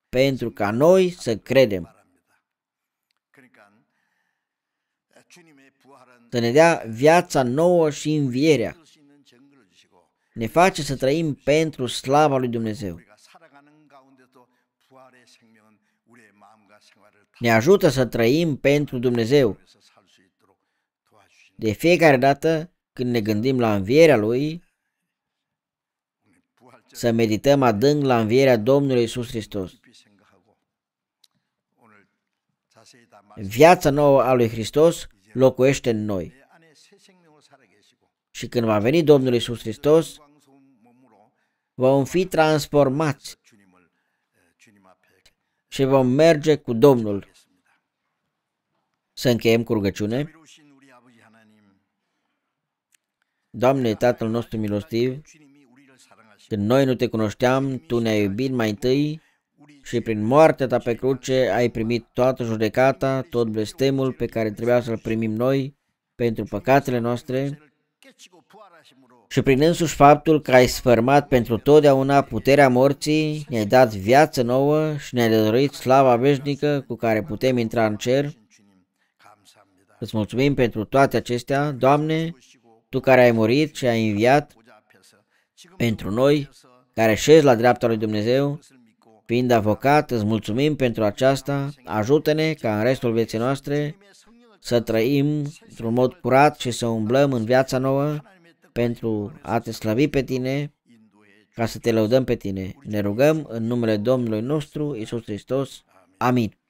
pentru ca noi să credem. să ne dea viața nouă și învierea. Ne face să trăim pentru slava lui Dumnezeu. Ne ajută să trăim pentru Dumnezeu. De fiecare dată când ne gândim la învierea Lui, să medităm adânc la învierea Domnului Isus Hristos. Viața nouă a lui Hristos locuiește în noi. Și când va veni Domnul Isus Hristos, vom fi transformați și vom merge cu Domnul. Să încheiem cu rugăciune. Doamne, Tatăl nostru milostiv, când noi nu te cunoșteam, Tu ne-ai iubit mai întâi și prin moartea ta pe cruce ai primit toată judecata, tot blestemul pe care trebuia să-l primim noi pentru păcatele noastre și prin însuși faptul că ai sfârmat pentru totdeauna puterea morții, ne-ai dat viață nouă și ne-ai dăruit slava veșnică cu care putem intra în cer. Îți mulțumim pentru toate acestea, Doamne, Tu care ai murit și ai înviat pentru noi, care șezi la dreapta lui Dumnezeu, Fiind avocat, îți mulțumim pentru aceasta, ajută-ne ca în restul vieții noastre să trăim într-un mod curat și să umblăm în viața nouă pentru a te slăvi pe tine, ca să te lăudăm pe tine. Ne rugăm în numele Domnului nostru, Isus Hristos. Amin.